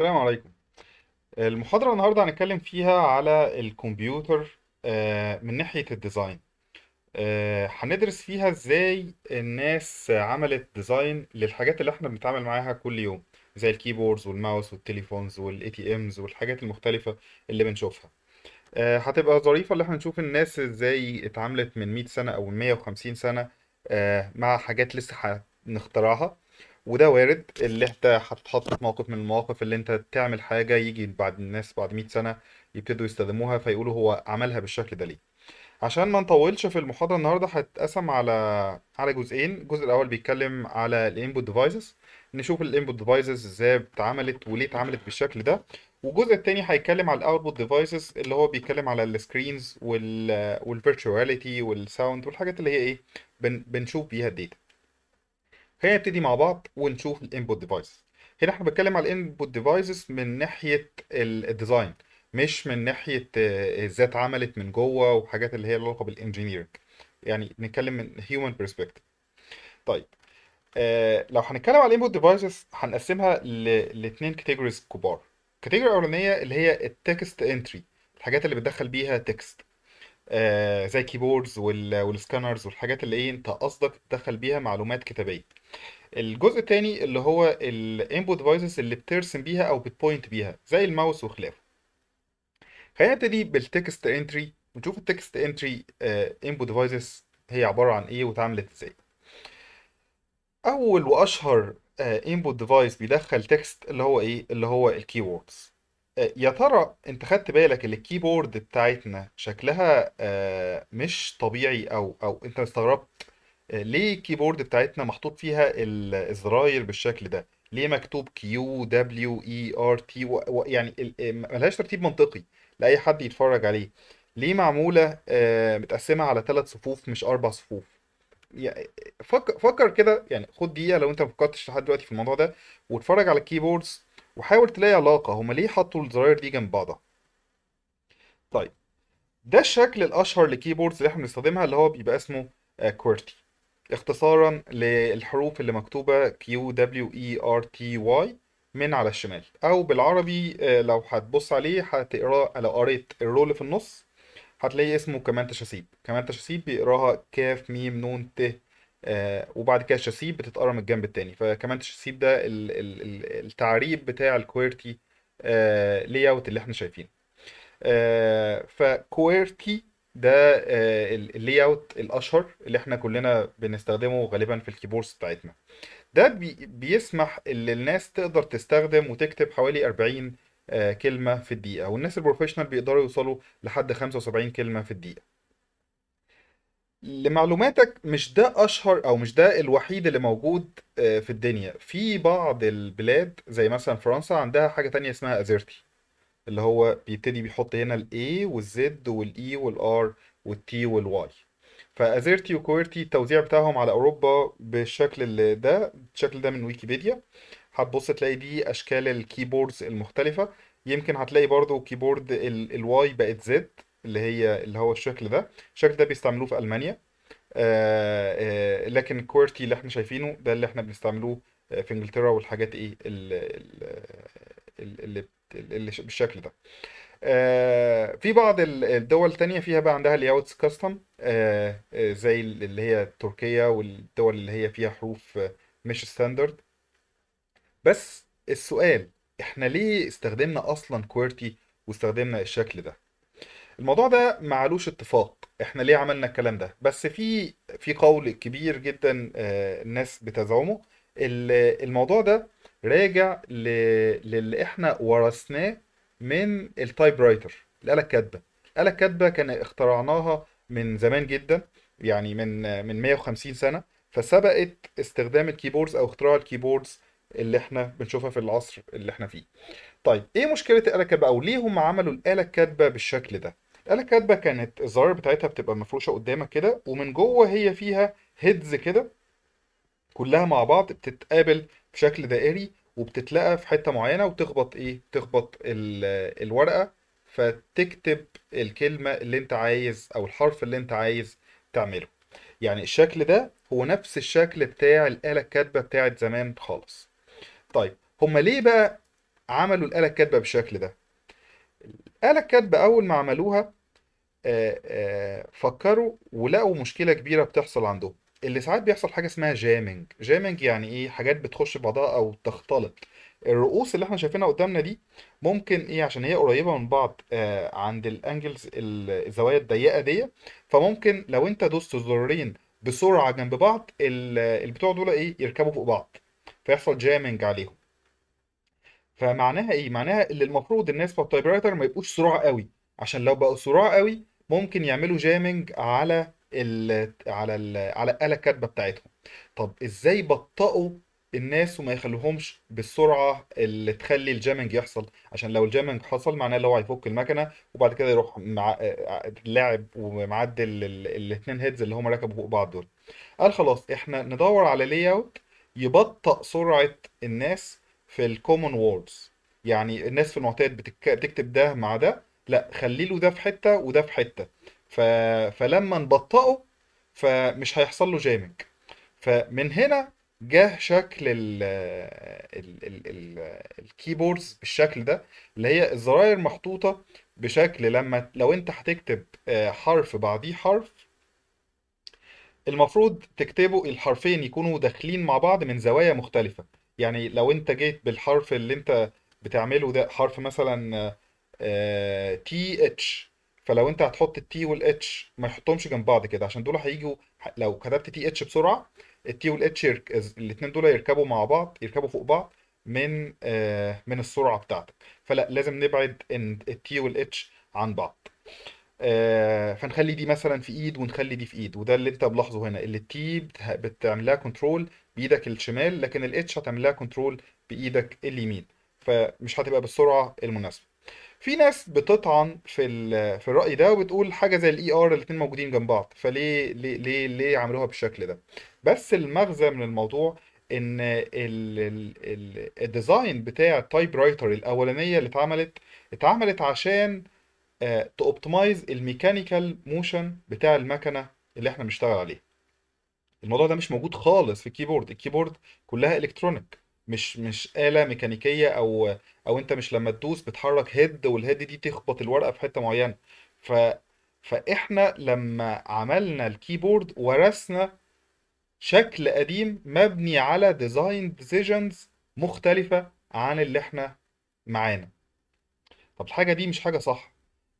السلام عليكم آه، المحاضرة النهاردة هنتكلم فيها على الكمبيوتر آه، من ناحية الديزاين آه، هندرس فيها ازاي الناس عملت ديزاين للحاجات اللي احنا بنتعامل معاها كل يوم زي الكيبوردز والماوس والتليفونز والاي تي امز والحاجات المختلفة اللي بنشوفها هتبقى ظريفة اللي احنا نشوف الناس ازاي اتعاملت من 100 سنة او من 150 سنة مع حاجات لسه هنخترعها وده وارد اللي انت هتتحط في موقف من المواقف اللي انت تعمل حاجه يجي بعد الناس بعد 100 سنه يبتدوا يستخدموها فيقولوا هو عملها بالشكل ده ليه عشان ما نطولش في المحاضره النهارده هتتقسم على على جزئين الجزء الاول بيتكلم على الانبوت ديفايسز نشوف الانبوت ديفايسز ازاي اتعملت وليه اتعملت بالشكل ده والجزء الثاني هيتكلم على الاوتبوت ديفايسز اللي هو بيتكلم على السكرينز وال والفيرتشواليتي والساوند والحاجات اللي هي ايه بن... بنشوف بيها الداتا خلينا نبتدي مع بعض ونشوف الانبوت ديفايس هنا احنا بنتكلم على الانبوت ديفايسز من ناحيه الديزاين مش من ناحيه آه، ازاي اتعملت من جوه وحاجات اللي هي علاقه بالانجينيرنج يعني نتكلم من هيومن برسبكتيف طيب آه لو هنتكلم على الانبوت ديفايسز هنقسمها لاثنين كاتيجوريز كبار الكاتيجوري الاولانيه اللي هي التكست انتري الحاجات اللي بتدخل بيها تكست آه، زي الكيبوردز والسكانرز والحاجات اللي ايه انت قصدك تدخل بيها معلومات كتابيه الجزء الثاني اللي هو الانبوت ديفايسز اللي بترسم بيها او بتبوينت بيها زي الماوس وخلافه خلينا نبتدي بالتكست انتري ونشوف التكست انتري انبوت ديفايسز هي عباره عن ايه واتعملت ازاي اول واشهر انبوت آه، ديفايس بيدخل تكست اللي هو ايه اللي هو الكيوردز يا ترى انت خدت بالك ان الكيبورد بتاعتنا شكلها آه، مش طبيعي او او انت استغربت آه، ليه الكيبورد بتاعتنا محطوط فيها الزراير بالشكل ده ليه مكتوب كيو دبليو اي ار تي يعني آه، ملهاش ترتيب منطقي لاي حد يتفرج عليه ليه معمولة متقسمة على ثلاث صفوف مش اربع صفوف فكر فكر كده يعني خد دقيقة لو انت ما فكرتش لحد دلوقتي في الموضوع ده واتفرج على الكيبوردز وحاول تلاقي علاقة هما ليه حطوا الزراير دي جنب بعضها طيب ده الشكل الأشهر لكيبوردز اللي احنا بنستخدمها اللي هو بيبقى اسمه كويرتي آه، اختصارا للحروف اللي مكتوبة Q W E R T Y من على الشمال أو بالعربي آه، لو هتبص عليه هتقراه لو قريت الرول في النص هتلاقي اسمه كمان تشاسيب كمان تشاسيب بيقراها كاف ميم نون ت آه، وبعد كده الشاسيب بتتقرم الجنب التاني فكمان الشاسيب ده التعريب بتاع الكويرتي لي آه، اوت اللي احنا شايفينه آه، فكويرتي ده اللي اوت الاشهر اللي احنا كلنا بنستخدمه غالبا في الكيبوردز بتاعتنا ده بي بيسمح ان الناس تقدر تستخدم وتكتب حوالي 40 كلمة في الدقيقة والناس البروفيشنال بيقدروا يوصلوا لحد 75 كلمة في الدقيقة لمعلوماتك مش ده اشهر او مش ده الوحيد اللي موجود آه، في الدنيا في بعض البلاد زي مثلا فرنسا عندها حاجة تانية اسمها ازيرتي اللي هو بيبتدي بيحط هنا الاي والزد والاي e والار والتي والواي فازيرتي وكويرتي التوزيع بتاعهم على اوروبا بالشكل اللي ده الشكل ده من ويكيبيديا هتبص تلاقي دي اشكال الكيبوردز المختلفة يمكن هتلاقي برضو كيبورد الواي بقت زد اللي هي اللي هو الشكل ده الشكل ده بيستعملوه في المانيا آه، آه، لكن كورتي اللي احنا شايفينه ده اللي احنا بنستعملوه في انجلترا والحاجات ايه اللي اللي اللي بالشكل ده آه، في بعض الدول الثانيه فيها بقى عندها لي اوتس كاستم زي اللي هي تركيا والدول اللي هي فيها حروف مش ستاندرد بس السؤال احنا ليه استخدمنا اصلا كويرتي واستخدمنا الشكل ده الموضوع ده معلوش اتفاق احنا ليه عملنا الكلام ده بس في في قول كبير جدا آه، الناس بتزعمه الموضوع ده راجع للي احنا ورثناه من التايب رايتر الآلة الكاتبة الآلة الكاتبة كان اخترعناها من زمان جدا يعني من من 150 سنة فسبقت استخدام الكيبوردز او اختراع الكيبوردز اللي احنا بنشوفها في العصر اللي احنا فيه. طيب ايه مشكلة الآلة الكاتبة او ليه هم عملوا الآلة الكاتبة بالشكل ده؟ الآلة كاتبه كانت الزراير بتاعتها بتبقى مفروشه قدامك كده ومن جوه هي فيها هيدز كده كلها مع بعض بتتقابل بشكل دائري وبتتلقى في حته معينه وتخبط ايه تخبط الورقه فتكتب الكلمه اللي انت عايز او الحرف اللي انت عايز تعمله يعني الشكل ده هو نفس الشكل بتاع الآلة الكاتبة بتاعت زمان خالص طيب هما ليه بقى عملوا الآلة الكاتبة بالشكل ده آلة الكاتب أول ما عملوها آآ آه، آآ آه، فكروا ولقوا مشكلة كبيرة بتحصل عندهم اللي ساعات بيحصل حاجة اسمها جامنج جامنج يعني ايه حاجات بتخش في بعضها او تختلط الرؤوس اللي احنا شايفينها قدامنا دي ممكن ايه عشان هي قريبة من بعض آه عند الانجلز الزوايا الضيقة دي فممكن لو انت دوست زرارين بسرعة جنب بعض البتوع دول ايه يركبوا فوق بعض فيحصل جامنج عليهم فمعناها ايه معناها اللي المفروض الناس في التايب رايتر ما يبقوش صراع قوي عشان لو بقوا صراع قوي ممكن يعملوا جامنج على ال على ال على الاله الكاتبه بتاعتهم طب ازاي يبطئوا الناس وما يخلوهمش بالسرعه اللي تخلي الجامنج يحصل عشان لو الجامنج حصل معناه اللي هو هيفك المكنه وبعد كده يروح مع آه، آه، لاعب ومعدل الاثنين هيدز اللي هم ركبوا فوق بعض دول قال خلاص احنا ندور على لي اوت يبطئ سرعه الناس في الكومن ووردز يعني الناس في المعتاد بتك... بتكتب ده مع ده لا خلي له ده في حته وده في حته ف... فلما نبطئه فمش هيحصل له جامنج فمن هنا جه شكل ال الكيبوردز بالشكل ده اللي هي الزراير محطوطه بشكل لما لو انت هتكتب آه، حرف بعديه حرف المفروض تكتبه الحرفين يكونوا داخلين مع بعض من زوايا مختلفه يعني لو انت جيت بالحرف اللي انت بتعمله ده حرف مثلا تي آه، اتش فلو انت هتحط التي والاتش ما يحطهمش جنب بعض كده عشان دول هيجوا لو كتبت تي اتش بسرعه التي والاتش يرك... الاثنين دول يركبوا مع بعض يركبوا فوق بعض من آه، من السرعه بتاعتك فلا لازم نبعد ان التي والاتش عن بعض آه، فنخلي دي مثلا في ايد ونخلي دي في ايد وده اللي انت بلاحظه هنا اللي التي بتعملها كنترول بايدك الشمال لكن الاتش هتعملها كنترول بايدك اليمين فمش هتبقى بالسرعه المناسبه في ناس بتطعن في في الراي ده وبتقول حاجه زي الاي ار e الاثنين موجودين جنب بعض فليه ليه ليه ليه عملوها بالشكل ده بس المغزى من الموضوع ان الديزاين بتاع التايب رايتر الاولانيه اللي اتعملت اتعملت عشان توبتمايز آه، الميكانيكال موشن بتاع المكنه اللي احنا بنشتغل عليها الموضوع ده مش موجود خالص في الكيبورد الكيبورد كلها الكترونيك مش مش آلة ميكانيكية او او انت مش لما تدوس بتحرك هيد والهيد دي تخبط الورقة في حتة معينة ف فاحنا لما عملنا الكيبورد ورثنا شكل قديم مبني على ديزاين ديزيجنز مختلفة عن اللي احنا معانا طب الحاجة دي مش حاجة صح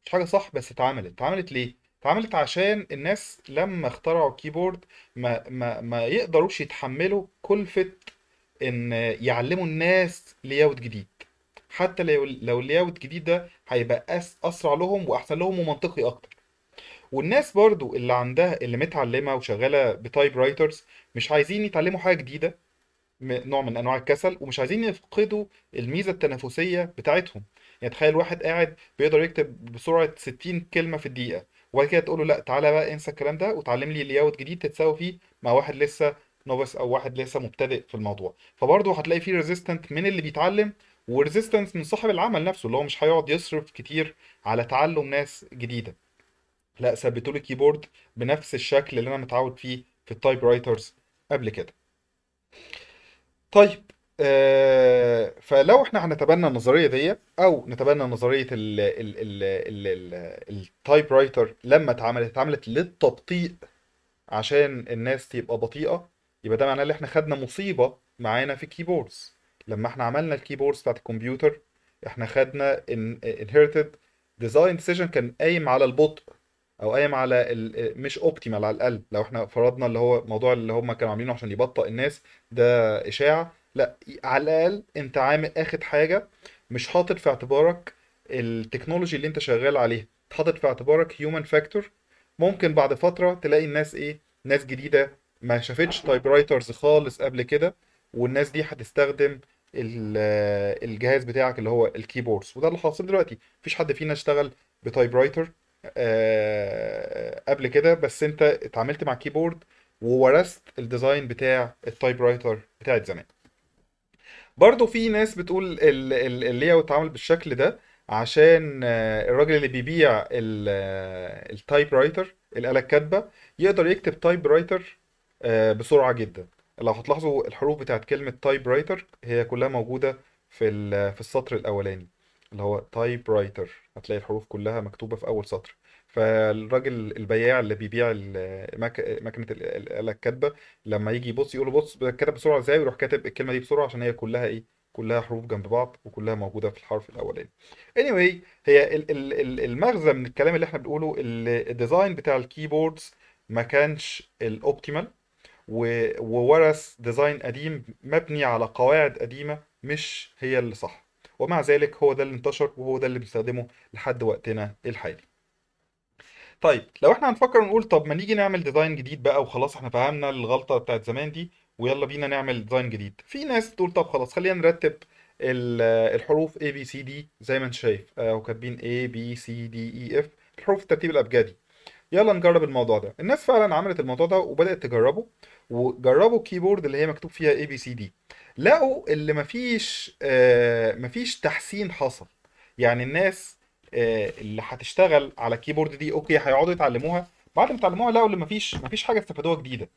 مش حاجه صح بس اتعملت اتعملت ليه اتعملت عشان الناس لما اخترعوا الكيبورد ما ما ما يقدروش يتحملوا كلفه ان يعلموا الناس لياوت جديد حتى لو لو اوت جديد ده هيبقى أس اسرع لهم واحسن لهم ومنطقي اكتر والناس برضو اللي عندها اللي متعلمه وشغاله بتايب رايترز مش عايزين يتعلموا حاجه جديده نوع من انواع الكسل ومش عايزين يفقدوا الميزه التنافسيه بتاعتهم يعني تخيل واحد قاعد بيقدر يكتب بسرعه 60 كلمه في الدقيقه وبعد كده تقول له لا تعالى بقى انسى الكلام ده وتعلم لي اوت جديد تتساوي فيه مع واحد لسه نوفس او واحد لسه مبتدئ في الموضوع فبرضه هتلاقي فيه ريزيستنت من اللي بيتعلم وريزيستنس من صاحب العمل نفسه اللي هو مش هيقعد يصرف كتير على تعلم ناس جديده لا ثبتوا لي الكيبورد بنفس الشكل اللي انا متعود فيه في التايب رايترز قبل كده طيب آه، فلو احنا هنتبنى النظريه ديت او نتبنى نظريه التايب رايتر لما اتعملت اتعملت للتبطيء عشان الناس تبقى بطيئه يبقى ده معناه ان احنا خدنا مصيبه معانا في الكيبوردز لما احنا عملنا الكيبوردز بتاعت الكمبيوتر احنا خدنا انهيرتد ديزاين ديسيجن كان قايم على البطء او قايم على مش اوبتيمال على الاقل لو احنا فرضنا اللي هو موضوع اللي هم كانوا عاملينه عشان يبطئ الناس ده اشاعه لا على الاقل انت عامل اخد حاجه مش حاطط في اعتبارك التكنولوجي اللي انت شغال عليها حاطط في اعتبارك هيومن فاكتور ممكن بعد فتره تلاقي الناس ايه ناس جديده ما شافتش تايب رايترز خالص قبل كده والناس دي هتستخدم الجهاز بتاعك اللي هو الكيبوردز وده اللي حاصل دلوقتي مفيش حد فينا اشتغل بتايب رايتر آه، قبل كده بس انت اتعاملت مع كيبورد وورثت الديزاين بتاع التايب رايتر بتاعت زمان برضه في ناس بتقول اللي هي بتتعامل بالشكل ده عشان آه، الراجل اللي بيبيع التايب آه، رايتر الآلة الكاتبة يقدر يكتب تايب آه، رايتر بسرعة جدا لو هتلاحظوا الحروف بتاعت كلمة تايب رايتر هي كلها موجودة في في السطر الأولاني اللي هو تايب رايتر هتلاقي الحروف كلها مكتوبة في أول سطر فالراجل البياع اللي بيبيع المك... ماكينه الاله الكاتبه لما يجي يبص يقول له بص كتب بسرعه ازاي ويروح كاتب الكلمه دي بسرعه عشان هي كلها ايه كلها حروف جنب بعض وكلها موجوده في الحرف الاولاني anyway هي المغزى من الكلام اللي احنا بنقوله الديزاين بتاع الكيبوردز ما كانش الاوبتيمال وورث ديزاين قديم مبني على قواعد قديمه مش هي اللي صح ومع ذلك هو ده اللي انتشر وهو ده اللي بنستخدمه لحد وقتنا الحالي طيب لو احنا هنفكر ونقول طب ما نيجي نعمل ديزاين جديد بقى وخلاص احنا فهمنا الغلطه بتاعت زمان دي ويلا بينا نعمل ديزاين جديد في ناس تقول طب خلاص خلينا نرتب آه، الحروف A B C D زي ما انت شايف اهو آه، كاتبين A B C D E F الحروف الترتيب الابجدي يلا نجرب الموضوع ده الناس فعلا عملت الموضوع ده وبدات تجربه وجربوا الكيبورد اللي هي مكتوب فيها A B C D لقوا اللي مفيش آه مفيش تحسين حصل يعني الناس آه، اللي هتشتغل على الكيبورد دي اوكي هيقعدوا يتعلموها بعد ما تعلموها لقوا ان مفيش مفيش حاجه استفادوها جديده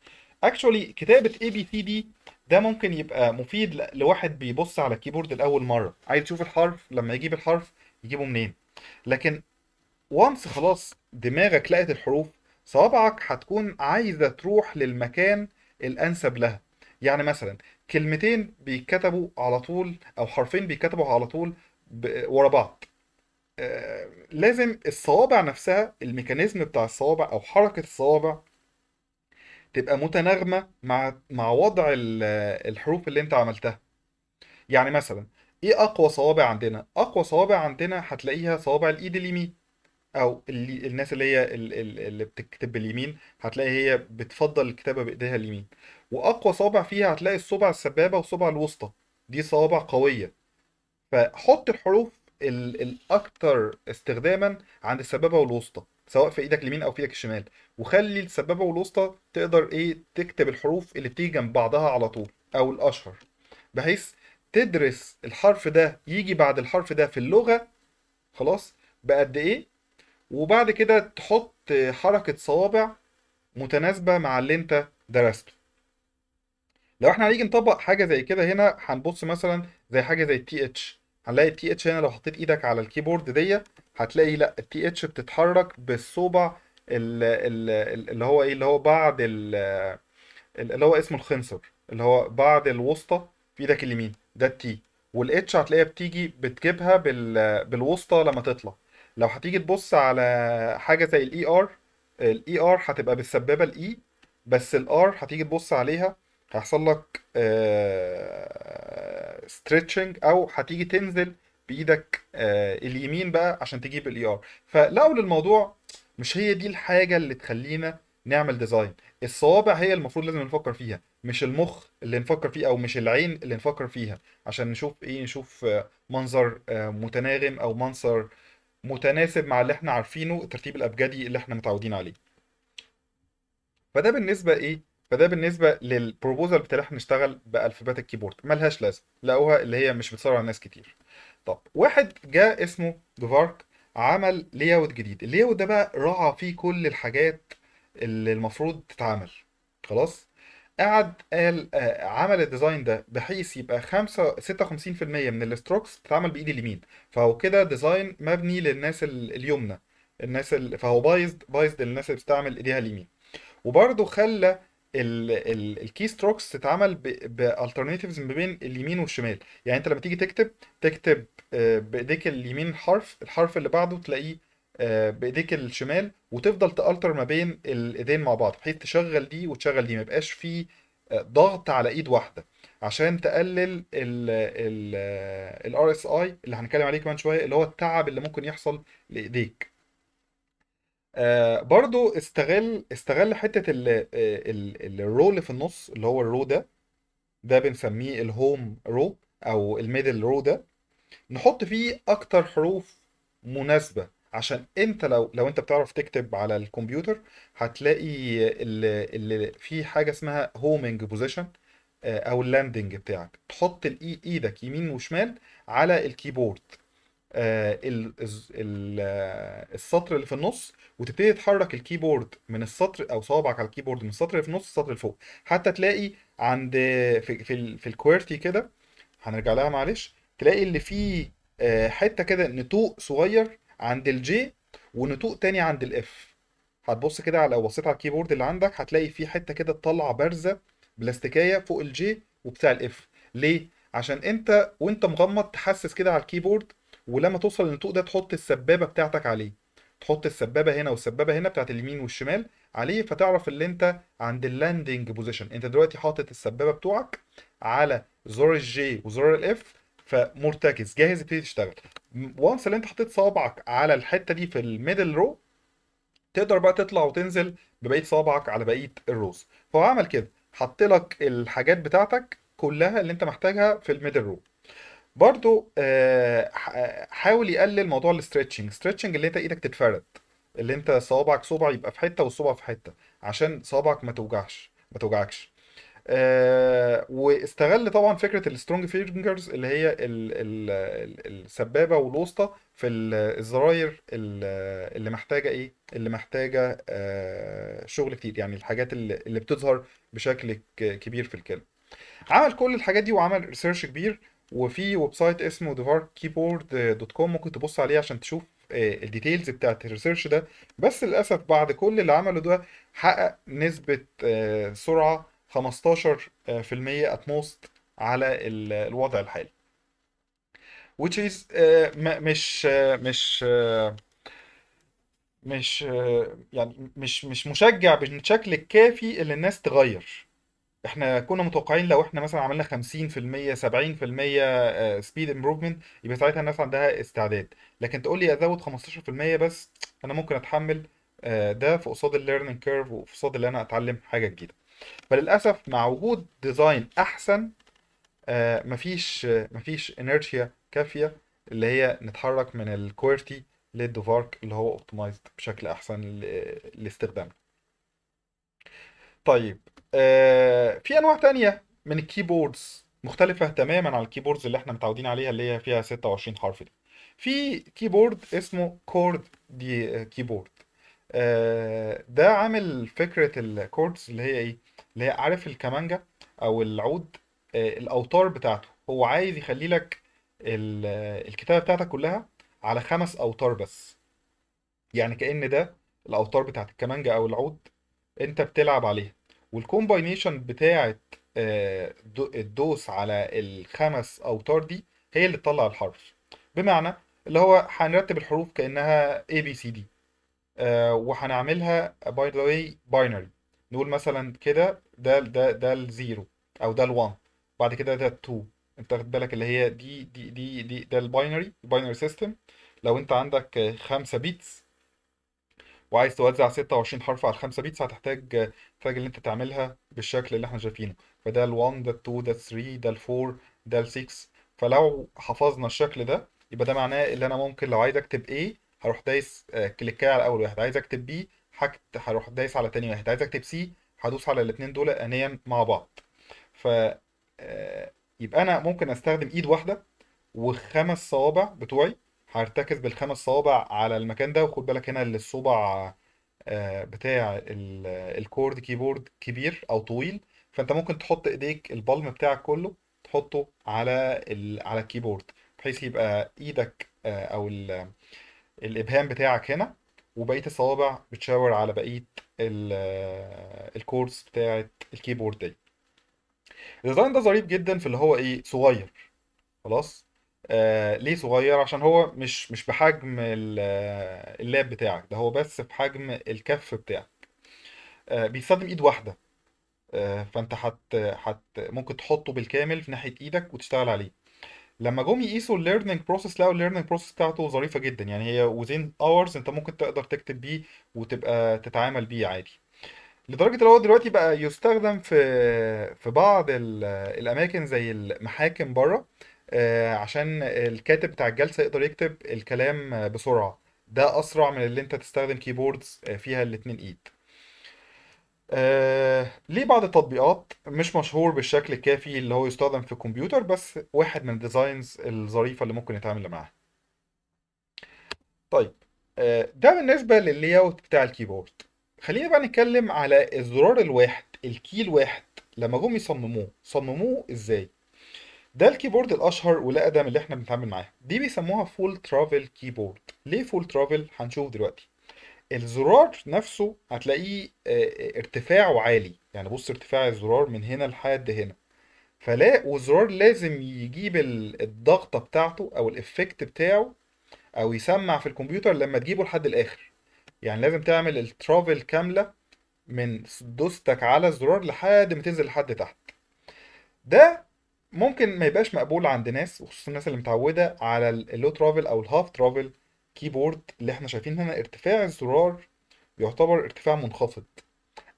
اكشولي كتابه اي بي سي دي ده ممكن يبقى مفيد لواحد بيبص على الكيبورد لاول مره عايز يشوف الحرف لما يجيب الحرف يجيبه منين لكن وانس خلاص دماغك لقت الحروف صوابعك هتكون عايزه تروح للمكان الانسب لها يعني مثلا كلمتين بيتكتبوا على طول او حرفين بيتكتبوا على طول ورا بعض آه، لازم الصوابع نفسها الميكانيزم بتاع الصوابع او حركه الصوابع تبقى متناغمه مع مع وضع الحروف اللي انت عملتها يعني مثلا ايه اقوى صوابع عندنا اقوى صوابع عندنا هتلاقيها صوابع الايد اليمين او اللي الناس اللي هي اللي بتكتب باليمين هتلاقي هي بتفضل الكتابه بايديها اليمين واقوى صابع فيها هتلاقي الصبع السبابه والصبع الوسطى دي صوابع قويه فحط الحروف الاكثر استخداما عند السبابه والوسطى سواء في ايدك اليمين او في ايدك الشمال وخلي السبابه والوسطى تقدر ايه تكتب الحروف اللي بتيجي جنب بعضها على طول او الاشهر بحيث تدرس الحرف ده يجي بعد الحرف ده في اللغه خلاص بقد ايه وبعد كده تحط حركه صوابع متناسبه مع اللي انت درسته لو احنا هنيجي نطبق حاجه زي كده هنا هنبص مثلا زي حاجه زي تي اتش هنلاقي التي اتش هنا لو حطيت ايدك على الكيبورد دي هتلاقي لا التي اتش بتتحرك بالصوبع اللي هو ايه اللي هو بعد اللي هو اسمه الخنصر اللي هو بعد الوسطى في ايدك اليمين ده التي والاتش هتلاقيها بتيجي بتجيبها بالوسطى لما تطلع لو هتيجي تبص على حاجه زي الاي ار e الاي ار e هتبقى بالسبابه الاي e، بس الار هتيجي تبص عليها هيحصل لك ستريتشنج آه، او هتيجي تنزل بايدك آه، اليمين بقى عشان تجيب الاي ار e فلقوا للموضوع مش هي دي الحاجه اللي تخلينا نعمل ديزاين الصوابع هي المفروض لازم نفكر فيها مش المخ اللي نفكر فيه او مش العين اللي نفكر فيها عشان نشوف ايه نشوف آه، منظر متناغم او منظر متناسب مع اللي احنا عارفينه الترتيب الابجدي اللي احنا متعودين عليه فده بالنسبه ايه فده بالنسبه للبروبوزال بتاع احنا نشتغل بالفابات الكيبورد ملهاش لازمه لقوها اللي هي مش على ناس كتير طب واحد جاء اسمه دوفارك عمل لي اوت جديد اوت ده بقى راعى فيه كل الحاجات اللي المفروض تتعمل خلاص قعد قال آه، عمل الديزاين ده بحيث يبقى 5 56% من الستروكس تتعمل بايد اليمين فهو كده ديزاين مبني للناس اليمنى الناس فهو بايظ بايظ للناس اللي بتستعمل ايديها اليمين وبرده خلى الكي ستروكس تتعمل بالترنيتيفز ما بين اليمين والشمال يعني انت لما تيجي تكتب تكتب بايديك اليمين حرف الحرف اللي بعده تلاقيه بايديك الشمال وتفضل تالتر ما بين الايدين مع بعض بحيث تشغل دي وتشغل دي ما يبقاش في ضغط على ايد واحده عشان تقلل الار اس اي اللي هنتكلم عليه كمان شويه اللي هو التعب اللي ممكن يحصل لايديك آه، برضو استغل استغل حتة آه، الرول في النص اللي هو الرو ده ده بنسميه الهوم رو او الميدل رو ده نحط فيه اكتر حروف مناسبة عشان انت لو لو انت بتعرف تكتب على الكمبيوتر هتلاقي اللي في حاجة اسمها هومنج آه، بوزيشن او اللاندنج بتاعك تحط الاي ايدك e، e يمين وشمال على الكيبورد آه، آه، السطر اللي في النص وتبتدي تحرك الكيبورد من السطر او صوابعك على الكيبورد من السطر اللي في النص للسطر اللي فوق حتى تلاقي عند في في, في الكويرتي كده هنرجع لها معلش تلاقي اللي فيه آه، حته كده نتوء صغير عند الجي ونتوء تاني عند الاف هتبص كده لو بصيت على الكيبورد اللي عندك هتلاقي في حته كده طالعه بارزه بلاستيكيه فوق الجي وبتاع الاف ليه عشان انت وانت مغمض تحسس كده على الكيبورد ولما توصل للنطوق ده تحط السبابه بتاعتك عليه تحط السبابه هنا والسبابه هنا بتاعت اليمين والشمال عليه فتعرف ان انت عند اللاندنج بوزيشن انت دلوقتي حاطط السبابه بتوعك على زرار الجي وزرار الاف فمرتكز جاهز تبتدي تشتغل وانس اللي انت حطيت صابعك على الحته دي في الميدل رو تقدر بقى تطلع وتنزل ببقيه صابعك على بقيه الروز فهو عمل كده حط لك الحاجات بتاعتك كلها اللي انت محتاجها في الميدل رو برضو آه، حاول يقلل موضوع الاسترتشنج استرتشنج اللي انت ايدك تتفرد اللي انت صوابعك صوبع يبقى في حته والصبع في حته عشان صوابعك ما توجعش ما توجعكش آه واستغل طبعا فكره السترونج فينجرز اللي هي السبابه والوسطى في الزراير اللي محتاجه ايه اللي محتاجه آه شغل كتير يعني الحاجات اللي بتظهر بشكل كبير في الكلب. عمل كل الحاجات دي وعمل ريسيرش كبير وفي ويب سايت اسمه devarkeyboard.com ممكن تبص عليه عشان تشوف آه، الديتيلز بتاعت الريسيرش ده بس للاسف بعد كل اللي عمله ده حقق نسبه آه، سرعه 15% at most على الوضع الحالي which is آه، مش مش مش يعني مش مش مشجع بالشكل الكافي اللي الناس تغير احنا كنا متوقعين لو احنا مثلا عملنا 50% 70% سبيد امبروفمنت يبقى ساعتها الناس عندها استعداد لكن تقول لي ازود 15% بس انا ممكن اتحمل آه، ده في قصاد الليرنينج كيرف وفي قصاد اللي انا اتعلم حاجه جديده فللاسف مع وجود ديزاين احسن آه، مفيش مفيش انرشيا كافيه اللي هي نتحرك من الكويرتي للدوفارك اللي هو اوبتمايزد بشكل احسن لاستخدامه طيب آه، في انواع تانية من الكيبوردز مختلفة تماما عن الكيبوردز اللي احنا متعودين عليها اللي هي فيها 26 حرف دي في كيبورد اسمه كورد دي كيبورد ده عامل فكرة الكوردز اللي هي ايه اللي هي عارف الكمانجا او العود آه، الاوتار بتاعته هو عايز يخلي لك الكتابة بتاعتك كلها على خمس اوتار بس يعني كأن ده الاوتار بتاعت الكمانجا او العود انت بتلعب عليها والكومباينيشن بتاعه آه، الدوس على الخمس اوتار دي هي اللي تطلع الحرف بمعنى اللي هو هنرتب الحروف كانها A B C D آه، وهنعملها باي ذا واي باينري نقول مثلا كده ده ده ده الزيرو او ده ال1 بعد كده ده ال2 انت واخد بالك اللي هي دي دي دي, دي ده الباينري الباينري سيستم لو انت عندك خمسة بيتس وعايز توزع 26 حرف على 5 بيتس هتحتاج تحتاج اللي انت تعملها بالشكل اللي احنا شايفينه فده ال1 ده ال2 ده ال3 ده ال4 ده ال6 فلو حفظنا الشكل ده يبقى ده معناه ان انا ممكن لو عايز اكتب A هروح دايس آه، كليكايه على اول واحد عايز اكتب B هروح دايس على تاني واحد عايز اكتب C هدوس على الاثنين دول انيا مع بعض ف آه، يبقى انا ممكن استخدم ايد واحده وخمس صوابع بتوعي هرتكز بالخمس صوابع على المكان ده وخد بالك هنا الصبع آه، بتاع الكورد كيبورد كبير او طويل فانت ممكن تحط ايديك البالم بتاعك كله تحطه على على الكيبورد بحيث يبقى ايدك آه، او الابهام بتاعك هنا وبقيه الصوابع بتشاور على بقيه الكورس آه، الكوردز بتاعه الكيبورد دي الديزاين ده ظريف جدا في اللي هو ايه صغير خلاص آه، ليه صغير عشان هو مش مش بحجم آه، اللاب بتاعك ده هو بس بحجم الكف بتاعك آه، بيستخدم ايد واحده فانت حت حت ممكن تحطه بالكامل في ناحيه ايدك وتشتغل عليه لما جم يقيسوا الليرنينج بروسيس لقوا الليرنينج بروسيس بتاعته ظريفه جدا يعني هي وزين اورز انت ممكن تقدر تكتب بيه وتبقى تتعامل بيه عادي لدرجه ان هو دلوقتي بقى يستخدم في في بعض الاماكن زي المحاكم بره آه، عشان الكاتب بتاع الجلسة يقدر يكتب الكلام بسرعة ده أسرع من اللي أنت تستخدم كيبوردز آه، فيها الاتنين إيد آه، ليه بعض التطبيقات مش مشهور بالشكل الكافي اللي هو يستخدم في الكمبيوتر بس واحد من الديزاينز الظريفة اللي ممكن يتعامل معاها طيب آه، ده بالنسبة اوت بتاع الكيبورد خلينا بقى نتكلم على الزرار الواحد الكي الواحد لما جم يصمموه صمموه ازاي ده الكيبورد الاشهر والاقدم اللي احنا بنتعامل معاه دي بيسموها فول ترافل كيبورد ليه فول ترافل هنشوف دلوقتي الزرار نفسه هتلاقيه آه، آه، ارتفاعه عالي يعني بص ارتفاع الزرار من هنا لحد هنا فلا والزرار لازم يجيب الضغطه بتاعته او الافكت بتاعه او يسمع في الكمبيوتر لما تجيبه لحد الاخر يعني لازم تعمل الترافل كامله من دوستك على الزرار لحد ما تنزل لحد تحت ده ممكن ما يبقاش مقبول عند ناس وخصوصا الناس اللي متعوده على اللو ترافل او الهاف ترافل كيبورد اللي احنا شايفين هنا ارتفاع الزرار يعتبر ارتفاع منخفض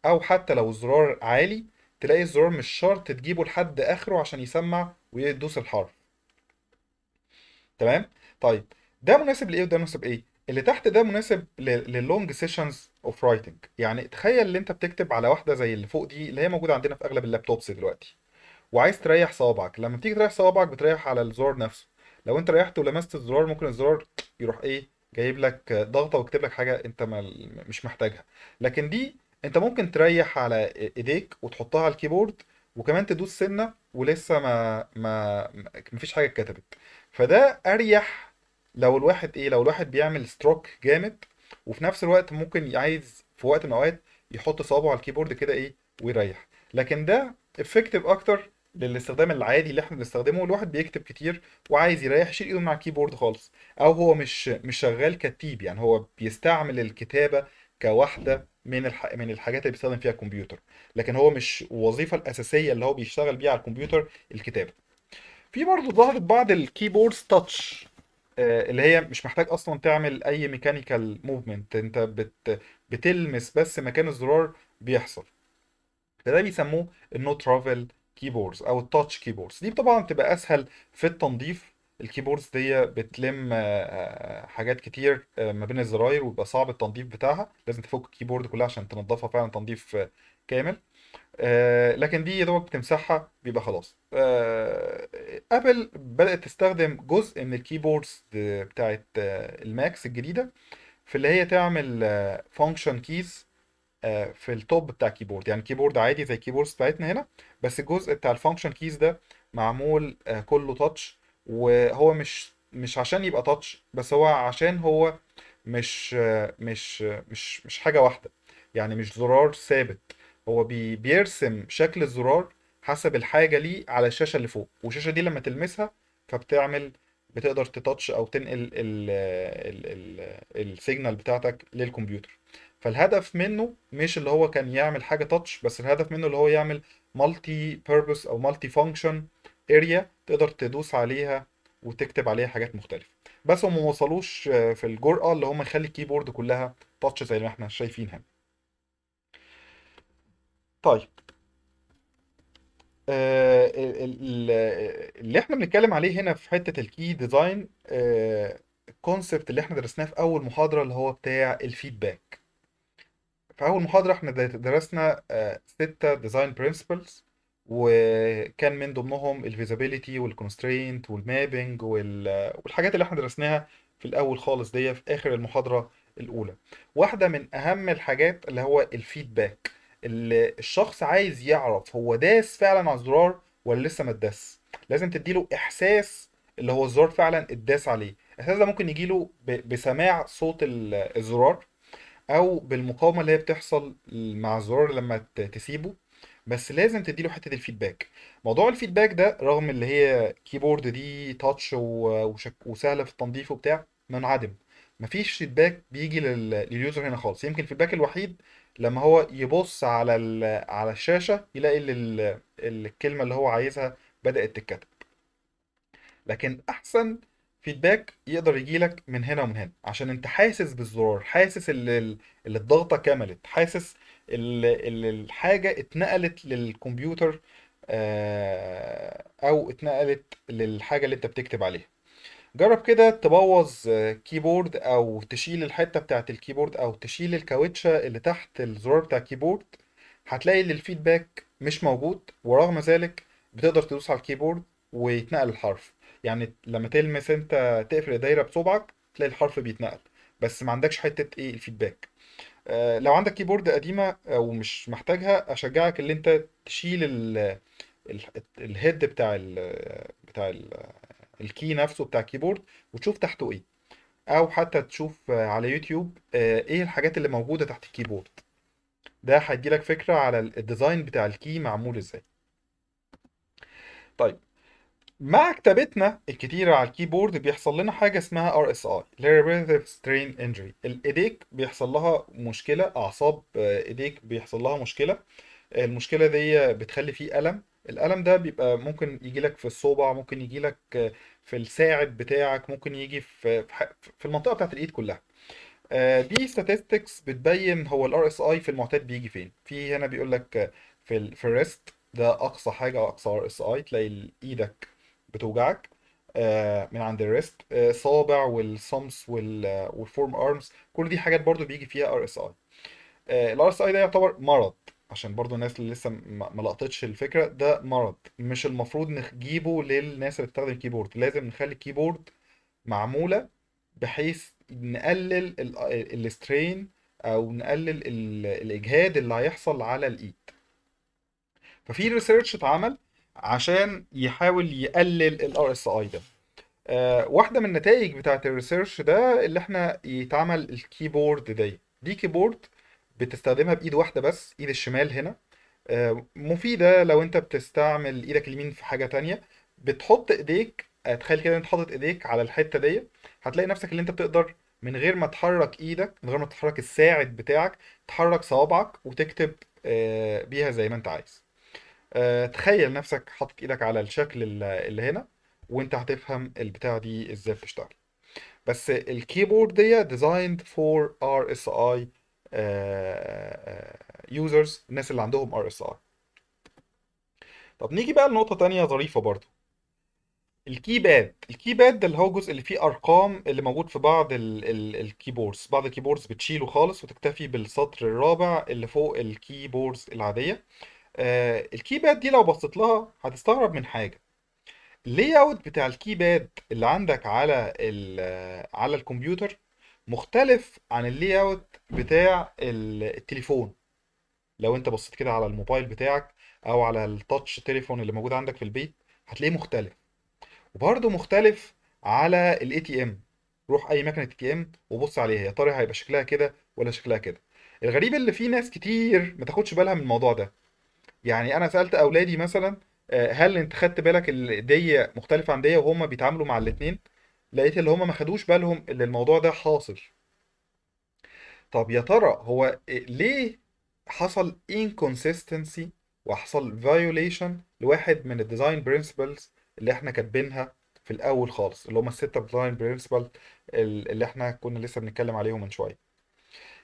او حتى لو الزرار عالي تلاقي الزرار مش شرط تجيبه لحد اخره عشان يسمع ويدوس الحرف تمام طيب ده مناسب لايه وده مناسب ايه اللي تحت ده مناسب لللونج سيشنز اوف رايتنج يعني تخيل ان انت بتكتب على واحده زي اللي فوق دي اللي هي موجوده عندنا في اغلب اللابتوبس دلوقتي وعايز تريح صوابعك لما بتيجي تريح صوابعك بتريح على الزرار نفسه لو انت ريحت ولمست الزرار ممكن الزرار يروح ايه جايب لك ضغطه ويكتب لك حاجه انت مش محتاجها لكن دي انت ممكن تريح على ايديك وتحطها على الكيبورد وكمان تدوس سنه ولسه ما ما مفيش حاجه اتكتبت فده اريح لو الواحد ايه لو الواحد بيعمل ستروك جامد وفي نفس الوقت ممكن عايز في وقت من الاوقات يحط صوابعه على الكيبورد كده ايه ويريح لكن ده افكتيف اكتر للاستخدام العادي اللي احنا بنستخدمه الواحد بيكتب كتير وعايز يريح يشيل ايده من على الكيبورد خالص او هو مش مش شغال كتيب يعني هو بيستعمل الكتابه كواحده من الح... من الحاجات اللي بيستخدم فيها الكمبيوتر لكن هو مش الوظيفه الاساسيه اللي هو بيشتغل بيها على الكمبيوتر الكتابه في برضه ظهرت بعض الكيبوردز تاتش آه، اللي هي مش محتاج اصلا تعمل اي ميكانيكال موفمنت انت بت... بتلمس بس مكان الزرار بيحصل فده بيسموه النو ترافل كيبوردز او التاتش كيبوردز دي طبعا بتبقى اسهل في التنظيف الكيبوردز دي بتلم آه، آه، حاجات كتير آه، ما بين الزراير ويبقى صعب التنظيف بتاعها لازم تفك الكيبورد كلها عشان تنظفها فعلا تنظيف كامل لكن دي يا دوبك بتمسحها بيبقى خلاص ابل بدات تستخدم جزء من الكيبوردز بتاعت الماكس الجديده في اللي هي تعمل فانكشن كيز آه، في التوب بتاع الكيبورد يعني كيبورد عادي زي الكيبوردز بتاعتنا هنا بس الجزء بتاع الفانكشن كيز ده معمول آه، كله تاتش وهو مش مش عشان يبقى تاتش بس هو عشان هو مش آه، مش مش مش حاجه واحده يعني مش زرار ثابت هو بي بيرسم شكل الزرار حسب الحاجه ليه على الشاشه اللي فوق والشاشه دي لما تلمسها فبتعمل بتقدر تتاتش او تنقل السيجنال بتاعتك للكمبيوتر فالهدف منه مش اللي هو كان يعمل حاجه تاتش بس الهدف منه اللي هو يعمل مالتي بيربس او مالتي فانكشن اريا تقدر تدوس عليها وتكتب عليها حاجات مختلفه بس هم ما وصلوش آه، في الجرأه اللي هم يخلي الكيبورد كلها تاتش زي ما احنا شايفين هنا طيب آه، اللي احنا بنتكلم عليه هنا في حته الكي ديزاين الكونسبت اللي احنا درسناه في اول محاضره اللي هو بتاع الفيدباك في اول محاضره احنا درسنا آه، ستة ديزاين برنسبلز وكان من ضمنهم الفيزابيليتي والكونسترينت والمابنج والحاجات اللي احنا درسناها في الاول خالص دي في اخر المحاضره الاولى واحده من اهم الحاجات اللي هو الفيدباك اللي الشخص عايز يعرف هو داس فعلا على الزرار ولا لسه ما اتداس لازم تديله احساس اللي هو الزرار فعلا اتداس عليه الاحساس ده ممكن يجيله بسماع صوت الزرار او بالمقاومه اللي هي بتحصل مع الزرار لما تسيبه بس لازم تديله حته الفيدباك موضوع الفيدباك ده رغم اللي هي كيبورد دي تاتش وشك- وسهله في التنظيف وبتاع منعدم مفيش فيدباك بيجي لليوزر هنا خالص يمكن الفيدباك الوحيد لما هو يبص على على الشاشه يلاقي ال- الكلمه اللي هو عايزها بدات تتكتب لكن احسن فيدباك يقدر يجي لك من هنا ومن هنا عشان انت حاسس بالزرار حاسس اللي, الضغطه كملت حاسس اللي الحاجه اتنقلت للكمبيوتر آه، او اتنقلت للحاجه اللي انت بتكتب عليها جرب كده تبوظ كيبورد آه، او تشيل الحته بتاعه الكيبورد او تشيل الكاوتشه اللي تحت الزرار بتاع الكيبورد هتلاقي ان الفيدباك مش موجود ورغم ذلك بتقدر تدوس على الكيبورد ويتنقل الحرف يعني لما تلمس انت تقفل الدايره بصبعك تلاقي الحرف بيتنقل بس ما عندكش حته ايه الفيدباك آه، لو عندك كيبورد قديمه او آه، مش محتاجها اشجعك ان انت تشيل الهيد بتاع الـ بتاع الـ الكي نفسه بتاع الكيبورد وتشوف تحته ايه او حتى تشوف على يوتيوب آه، ايه الحاجات اللي موجوده تحت الكيبورد ده هيديلك فكره على الديزاين بتاع الكي معمول ازاي طيب مع كتابتنا الكتيرة على الكيبورد بيحصل لنا حاجة اسمها RSI Repetitive Strain Injury الإيديك بيحصل لها مشكلة أعصاب آه، إيديك بيحصل لها مشكلة المشكلة دي بتخلي فيه ألم الألم ده بيبقى ممكن يجي لك في الصوبع ممكن يجي لك آه، في الساعد بتاعك ممكن يجي في في المنطقة بتاعت الإيد كلها آه، دي statistics بتبين هو ال RSI في المعتاد بيجي فين في هنا بيقول لك في ال في الريست ده اقصى حاجه واقصى ار اس اي تلاقي ايدك بتوجعك آه، من عند الريست آه، صابع والصمس والفورم ارمز آه، كل دي حاجات برضو بيجي فيها ار اس اي الار اس اي ده يعتبر مرض عشان برضو الناس اللي لسه ما لقطتش الفكره ده مرض مش المفروض نجيبه للناس اللي بتستخدم الكيبورد لازم نخلي الكيبورد معموله بحيث نقلل السترين او نقلل الاجهاد اللي هيحصل على الايد ففي ريسيرش اتعمل عشان يحاول يقلل الار اس اي ده آه، واحده من النتائج بتاعه الريسيرش ده اللي احنا يتعمل الكيبورد ده دي كيبورد بتستخدمها بايد واحده بس ايد الشمال هنا آه، مفيده لو انت بتستعمل ايدك اليمين في حاجه تانية بتحط ايديك آه، تخيل كده انت حاطط ايديك على الحته دي هتلاقي نفسك اللي انت بتقدر من غير ما تحرك ايدك من غير ما تحرك الساعد بتاعك تحرك صوابعك وتكتب بيها زي ما انت عايز آه، تخيل نفسك حاطط ايدك على الشكل اللي هنا وانت هتفهم البتاعة دي ازاي بتشتغل بس الكيبورد دي designed for RSI اس آه، اي آه، users الناس اللي عندهم RSI طب نيجي بقى لنقطة تانية ظريفة برضو الكيباد الكيباد ده اللي هو الجزء اللي فيه ارقام اللي موجود في بعض ال ال الكيبوردز بعض الكيبوردز بتشيله خالص وتكتفي بالسطر الرابع اللي فوق الكيبوردز العاديه آه الكيباد دي لو بصيت لها هتستغرب من حاجه اللي اوت بتاع الكيباد اللي عندك على آه، على الكمبيوتر مختلف عن اللي اوت بتاع التليفون لو انت بصيت كده على الموبايل بتاعك او على التاتش تليفون اللي موجود عندك في البيت هتلاقيه مختلف وبرده مختلف على الاي تي ام روح اي مكنه اي تي ام وبص عليها يا ترى هيبقى شكلها كده ولا شكلها كده الغريب اللي في ناس كتير ما تاخدش بالها من الموضوع ده يعني انا سالت اولادي مثلا آه، هل انت خدت بالك دي مختلفه عن دي وهم بيتعاملوا مع الاثنين لقيت اللي هم ما خدوش بالهم ان الموضوع ده حاصل طب يا ترى هو ليه حصل inconsistency وحصل violation لواحد من الديزاين برنسبلز اللي احنا كاتبينها في الاول خالص اللي هم الستة ديزاين برينسيبل اللي احنا كنا لسه بنتكلم عليهم من شويه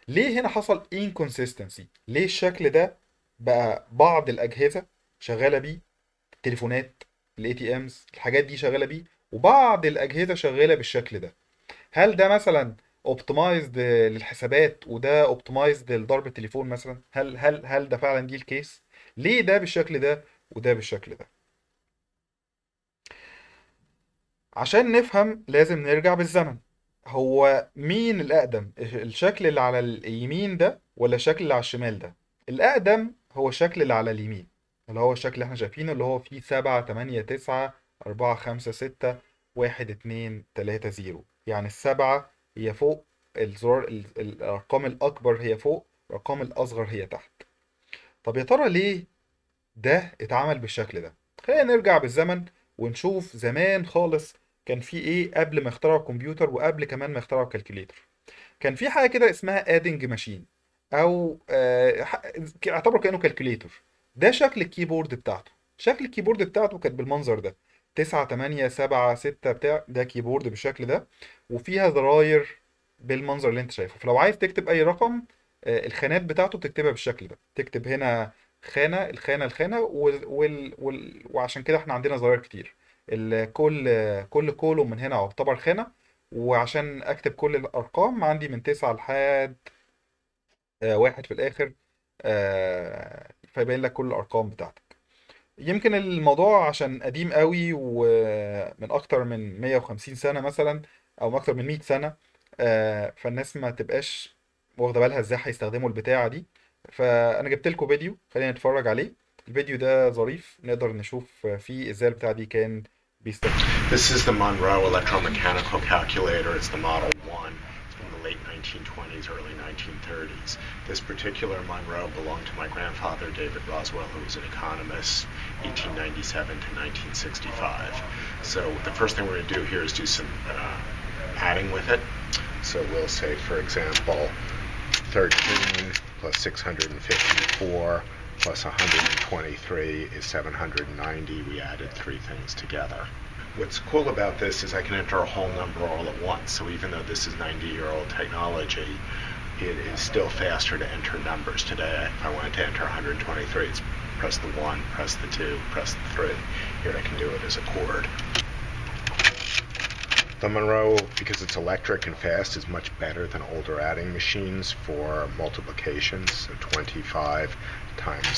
ليه هنا حصل inconsistency ليه الشكل ده بقى بعض الاجهزه شغاله بيه التليفونات الاي تي امز الحاجات دي شغاله بيه وبعض الاجهزه شغاله بالشكل ده هل ده مثلا اوبتمايزد للحسابات وده اوبتمايزد لضرب التليفون مثلا هل هل هل ده فعلا دي الكيس ليه ده بالشكل ده وده بالشكل ده عشان نفهم لازم نرجع بالزمن هو مين الأقدم الشكل اللي على اليمين ده ولا الشكل اللي على الشمال ده الأقدم هو الشكل اللي على اليمين اللي هو الشكل اللي احنا شايفينه اللي هو فيه سبعة تمانية تسعة أربعة خمسة ستة واحد اتنين تلاتة زيرو يعني السبعة هي فوق الزرار الأرقام الأكبر هي فوق الأرقام الأصغر هي تحت طب يا ترى ليه ده اتعمل بالشكل ده خلينا نرجع بالزمن ونشوف زمان خالص كان في ايه قبل ما اخترعوا الكمبيوتر وقبل كمان ما اخترعوا الكالكوليتر كان في حاجه كده اسمها ادنج ماشين او اعتبره آه، كانه كالكوليتر ده شكل الكيبورد بتاعته شكل الكيبورد بتاعته كانت بالمنظر ده 9 8 7 6 بتاع ده كيبورد بالشكل ده وفيها زراير بالمنظر اللي انت شايفه فلو عايز تكتب اي رقم آه، الخانات بتاعته بتكتبها بالشكل ده تكتب هنا خانه الخانه الخانه وال... وال... وال... وعشان كده احنا عندنا زراير كتير الكل... كل كل كولوم من هنا يعتبر خانه وعشان اكتب كل الارقام عندي من 9 لحد آه، واحد في الاخر آه، فيبين لك كل الارقام بتاعتك يمكن الموضوع عشان قديم قوي ومن اكتر من 150 سنه مثلا او من اكتر من 100 سنه آه، فالناس ما تبقاش واخده بالها ازاي هيستخدموا البتاعه دي فانا جبت لكم فيديو خلينا نتفرج عليه الفيديو ده ظريف نقدر نشوف فيه ازاي البتاعه دي كان بيستخدم This is the Monroe electromechanical calculator. It's the Model 1. This particular Monroe belonged to my grandfather, David Roswell, who was an economist, 1897 to 1965. So the first thing we're going to do here is do some uh, adding with it. So we'll say, for example, 13 plus 654 plus 123 is 790. We added three things together. What's cool about this is I can enter a whole number all at once. So even though this is 90-year-old technology, it is still faster to enter numbers today. If I wanted to enter 123, it's press the 1, press the 2, press the 3. Here I can do it as a chord. The Monroe, because it's electric and fast, is much better than older adding machines for multiplications. So 25 times 1, 2,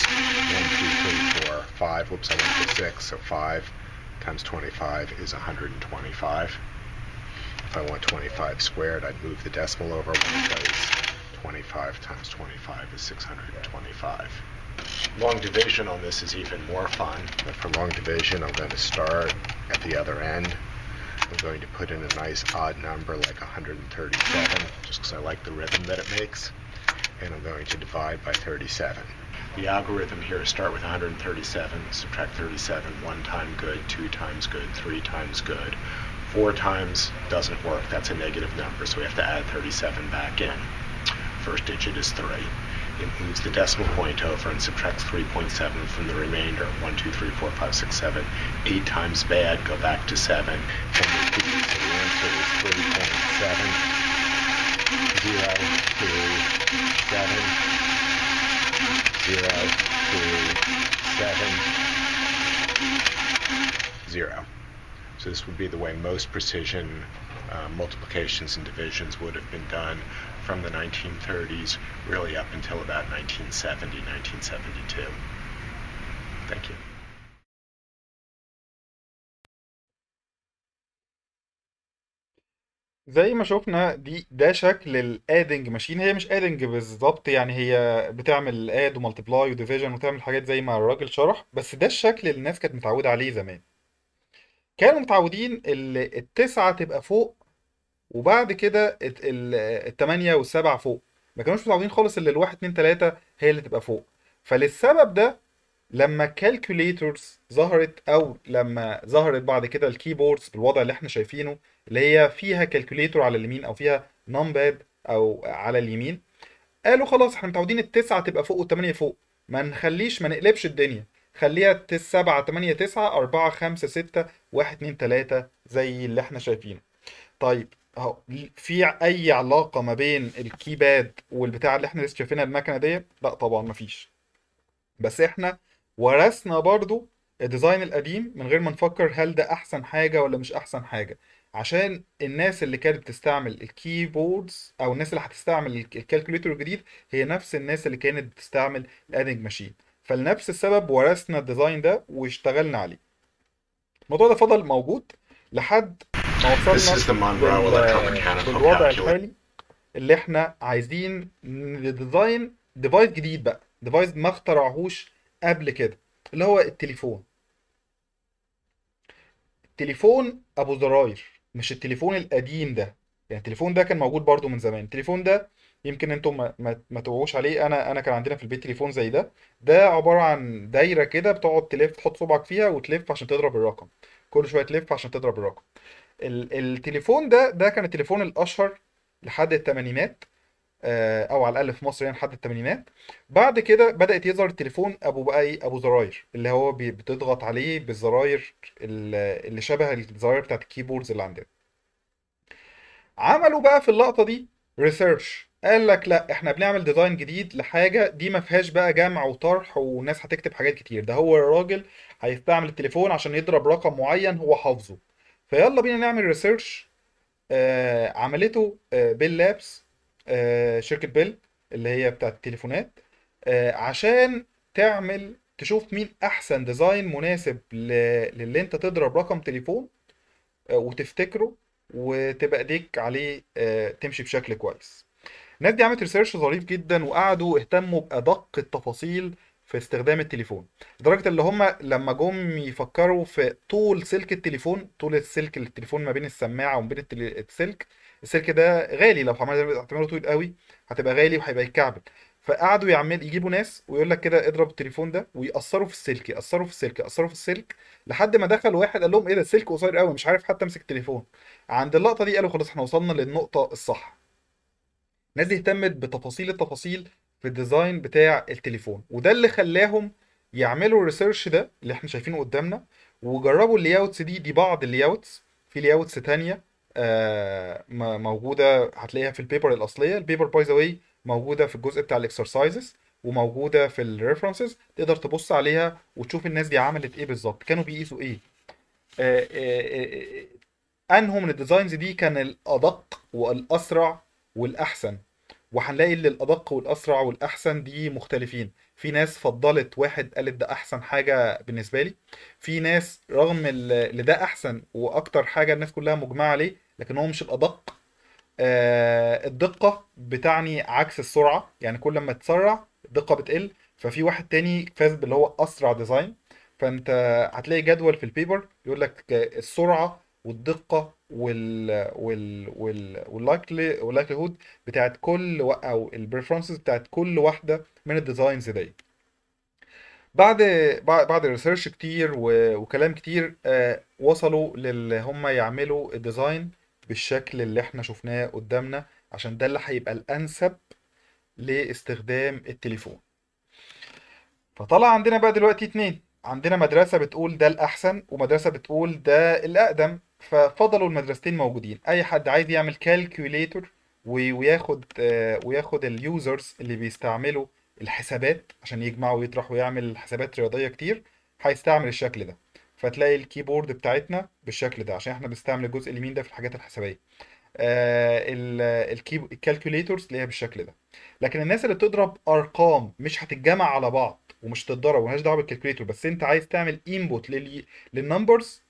3, 4, 5. Whoops, I went to 6, so 5 times 25 is 125. If I want 25 squared, I'd move the decimal over one place. 25 times 25 is 625. Long division on this is even more fun. But for long division, I'm going to start at the other end. I'm going to put in a nice odd number like 137, just because I like the rhythm that it makes. And I'm going to divide by 37. The algorithm here is start with 137, subtract 37, one time good, two times good, three times good. Four times doesn't work, that's a negative number, so we have to add 37 back in first digit is 3. It moves the decimal point over and subtracts 3.7 from the remainder. 1, 2, 3, 4, 5, 6, 7. 8 times bad, go back to 7. And So the answer is 3.7. 0, 2, 7. 0, 2, 7. 0. So this would be the way most precision uh, multiplications and divisions would have been done from the 1930s really up until about 1970, 1972. Thank you. زي ما شفنا دي ده شكل الادنج ماشين هي مش ادنج بالظبط يعني هي بتعمل اد وملتبلاي وديفيجن وتعمل حاجات زي ما الراجل شرح بس ده الشكل اللي الناس كانت متعوده عليه زمان كانوا متعودين التسعة تبقى فوق وبعد كده الثمانية والسبعة فوق ما كانوش متعودين خالص اللي الواحد اتنين تلاتة هي اللي تبقى فوق فللسبب ده لما الكالكوليترز ظهرت او لما ظهرت بعد كده الكيبوردز بالوضع اللي احنا شايفينه اللي هي فيها كالكوليتر على اليمين او فيها نمباد او على اليمين قالوا خلاص احنا متعودين التسعة تبقى فوق والتمانية فوق ما نخليش ما نقلبش الدنيا خليها سبعة تمانية تسعة أربعة خمسة ستة واحد اتنين تلاتة زي اللي احنا شايفينه طيب اهو في اي علاقه ما بين الكيباد والبتاع اللي احنا لسه شايفينها المكنه ديت لا طبعا ما فيش بس احنا ورثنا برضو الديزاين القديم من غير ما نفكر هل ده احسن حاجه ولا مش احسن حاجه عشان الناس اللي كانت بتستعمل الكيبوردز او الناس اللي هتستعمل الكالكوليتر الجديد هي نفس الناس اللي كانت بتستعمل الادنج ماشين فلنفس السبب ورثنا الديزاين ده واشتغلنا عليه الموضوع ده فضل موجود لحد احنا وصلنا للوضع الحالي اللي احنا عايزين نديزاين ديفايس جديد بقى ديفايس ما اخترعهوش قبل كده اللي هو التليفون التليفون ابو زراير مش التليفون القديم ده يعني التليفون ده كان موجود برضو من زمان التليفون ده يمكن انتم ما, ما, ما توعوش عليه انا انا كان عندنا في البيت تليفون زي ده ده عباره عن دايره كده بتقعد تلف تحط صبعك فيها وتلف عشان تضرب الرقم كل شويه تلف عشان تضرب الرقم التليفون ده ده كان التليفون الاشهر لحد الثمانينات آه، او على الاقل في مصر يعني لحد الثمانينات بعد كده بدات يظهر التليفون ابو بقى ايه ابو زراير اللي هو بتضغط عليه بالزراير اللي شبه الزراير بتاعت الكيبوردز اللي عندنا عملوا بقى في اللقطه دي ريسيرش قال لك لا احنا بنعمل ديزاين جديد لحاجه دي ما فيهاش بقى جمع وطرح وناس هتكتب حاجات كتير ده هو الراجل هيستعمل التليفون عشان يضرب رقم معين هو حافظه فيلا بينا نعمل ريسيرش آه عملته آه بيل لابس آه شركه بيل اللي هي بتاعه التليفونات آه عشان تعمل تشوف مين احسن ديزاين مناسب للي انت تضرب رقم تليفون آه وتفتكره وتبقى ايديك عليه آه تمشي بشكل كويس الناس دي عملت ريسيرش ظريف جدا وقعدوا اهتموا بادق التفاصيل في استخدام التليفون لدرجه اللي هم لما جم يفكروا في طول سلك التليفون طول السلك التليفون ما بين السماعه وما بين السلك السلك ده غالي لو هتعمله طويل قوي هتبقى غالي وهيبقى يتكعبل فقعدوا يعمل يجيبوا ناس ويقول لك كده اضرب التليفون ده ويأثروا في السلك يأثروا في السلك يأثروا في السلك لحد ما دخل واحد قال لهم ايه ده السلك قصير قوي مش عارف حتى امسك التليفون عند اللقطه دي قالوا خلاص احنا وصلنا للنقطه الصح الناس دي اهتمت بتفاصيل التفاصيل في الديزاين بتاع التليفون وده اللي خلاهم يعملوا الريسيرش ده اللي احنا شايفينه قدامنا وجربوا اللي اوتس دي دي بعض اللي اوتس في اللي اوتس ثانيه موجوده هتلاقيها في البيبر الاصليه البيبر باي ذا واي موجوده في الجزء بتاع الاكسرسايزز وموجوده في الريفرنسز تقدر تبص عليها وتشوف الناس دي عملت ايه بالظبط كانوا بيقيسوا ايه آه، آه، آه، انهم انه من الديزاينز دي كان الادق والاسرع والاحسن وهنلاقي اللي الادق والاسرع والاحسن دي مختلفين في ناس فضلت واحد قالت ده احسن حاجه بالنسبه لي في ناس رغم اللي ده احسن واكتر حاجه الناس كلها مجمعه عليه لكن هو مش الادق آه الدقه بتعني عكس السرعه يعني كل ما تسرع الدقه بتقل ففي واحد تاني فاز باللي هو اسرع ديزاين فانت هتلاقي جدول في البيبر يقول لك السرعه والدقه وال وال بتاعت كل و... او البريفرنسز بتاعت كل واحده من الديزاينز دي بعد بعد ريسيرش كتير وكلام كتير آه، وصلوا للي هم يعملوا الديزاين بالشكل اللي احنا شفناه قدامنا عشان ده اللي هيبقى الانسب لاستخدام التليفون فطلع عندنا بقى دلوقتي اتنين عندنا مدرسة بتقول ده الأحسن ومدرسة بتقول ده الأقدم ففضلوا المدرستين موجودين اي حد عايز يعمل كالكوليتر وياخد آه، وياخد اليوزرز اللي بيستعملوا الحسابات عشان يجمع ويطرح ويعمل حسابات رياضيه كتير هيستعمل الشكل ده فتلاقي الكيبورد بتاعتنا بالشكل ده عشان احنا بنستعمل الجزء اليمين ده في الحاجات الحسابيه آه الكالكوليتورز تلاقيها بالشكل ده لكن الناس اللي بتضرب ارقام مش هتتجمع على بعض ومش تتضرب ومالهاش دعوه بالكالكوليتور بس انت عايز تعمل انبوت للنمبرز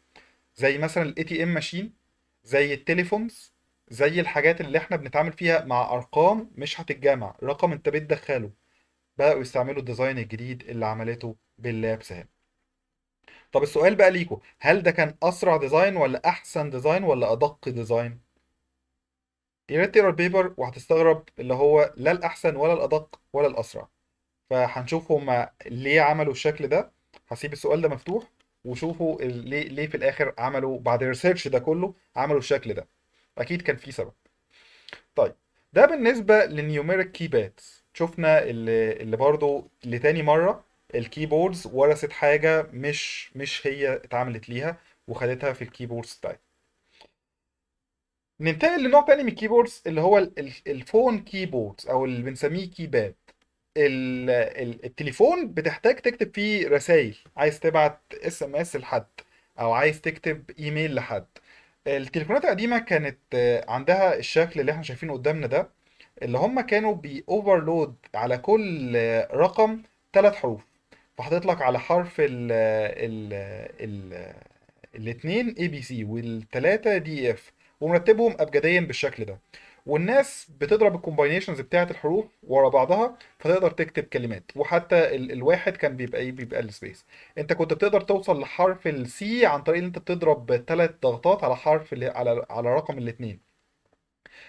زي مثلا الاي تي ام ماشين زي التليفونز زي الحاجات اللي احنا بنتعامل فيها مع ارقام مش هتتجمع رقم انت بتدخله بدأوا يستعملوا الديزاين الجديد اللي عملته باللاب سهل طب السؤال بقى ليكو هل ده كان اسرع ديزاين ولا احسن ديزاين ولا ادق ديزاين يا ريت تقرا البيبر وهتستغرب اللي هو لا الاحسن ولا الادق ولا الاسرع فهنشوف هما ليه عملوا الشكل ده هسيب السؤال ده مفتوح وشوفوا ليه ليه في الاخر عملوا بعد الريسيرش ده كله عملوا الشكل ده اكيد كان في سبب طيب ده بالنسبه للنيوميريك كيبادز شفنا اللي, اللي برضو لتاني مره الكيبوردز ورثت حاجه مش مش هي اتعملت ليها وخدتها في الكيبوردز بتاعتها ننتقل لنوع تاني من الكيبوردز اللي هو الفون كيبوردز او اللي بنسميه كيباد التليفون بتحتاج تكتب فيه رسائل عايز تبعت اس ام اس لحد او عايز تكتب ايميل لحد التليفونات القديمه كانت عندها الشكل اللي احنا شايفينه قدامنا ده اللي هم كانوا بيوفرلود على كل رقم ثلاث حروف فحاطط لك على حرف ال ال ال الاثنين اي بي سي والثلاثه دي اف e ومرتبهم ابجديا بالشكل ده والناس بتضرب الكومباينيشنز بتاعه الحروف ورا بعضها فتقدر تكتب كلمات وحتى ال الواحد كان بيبقى ايه بيبقى السبيس انت كنت بتقدر توصل لحرف السي عن طريق ان انت بتضرب ثلاث ضغطات على حرف على على رقم الاثنين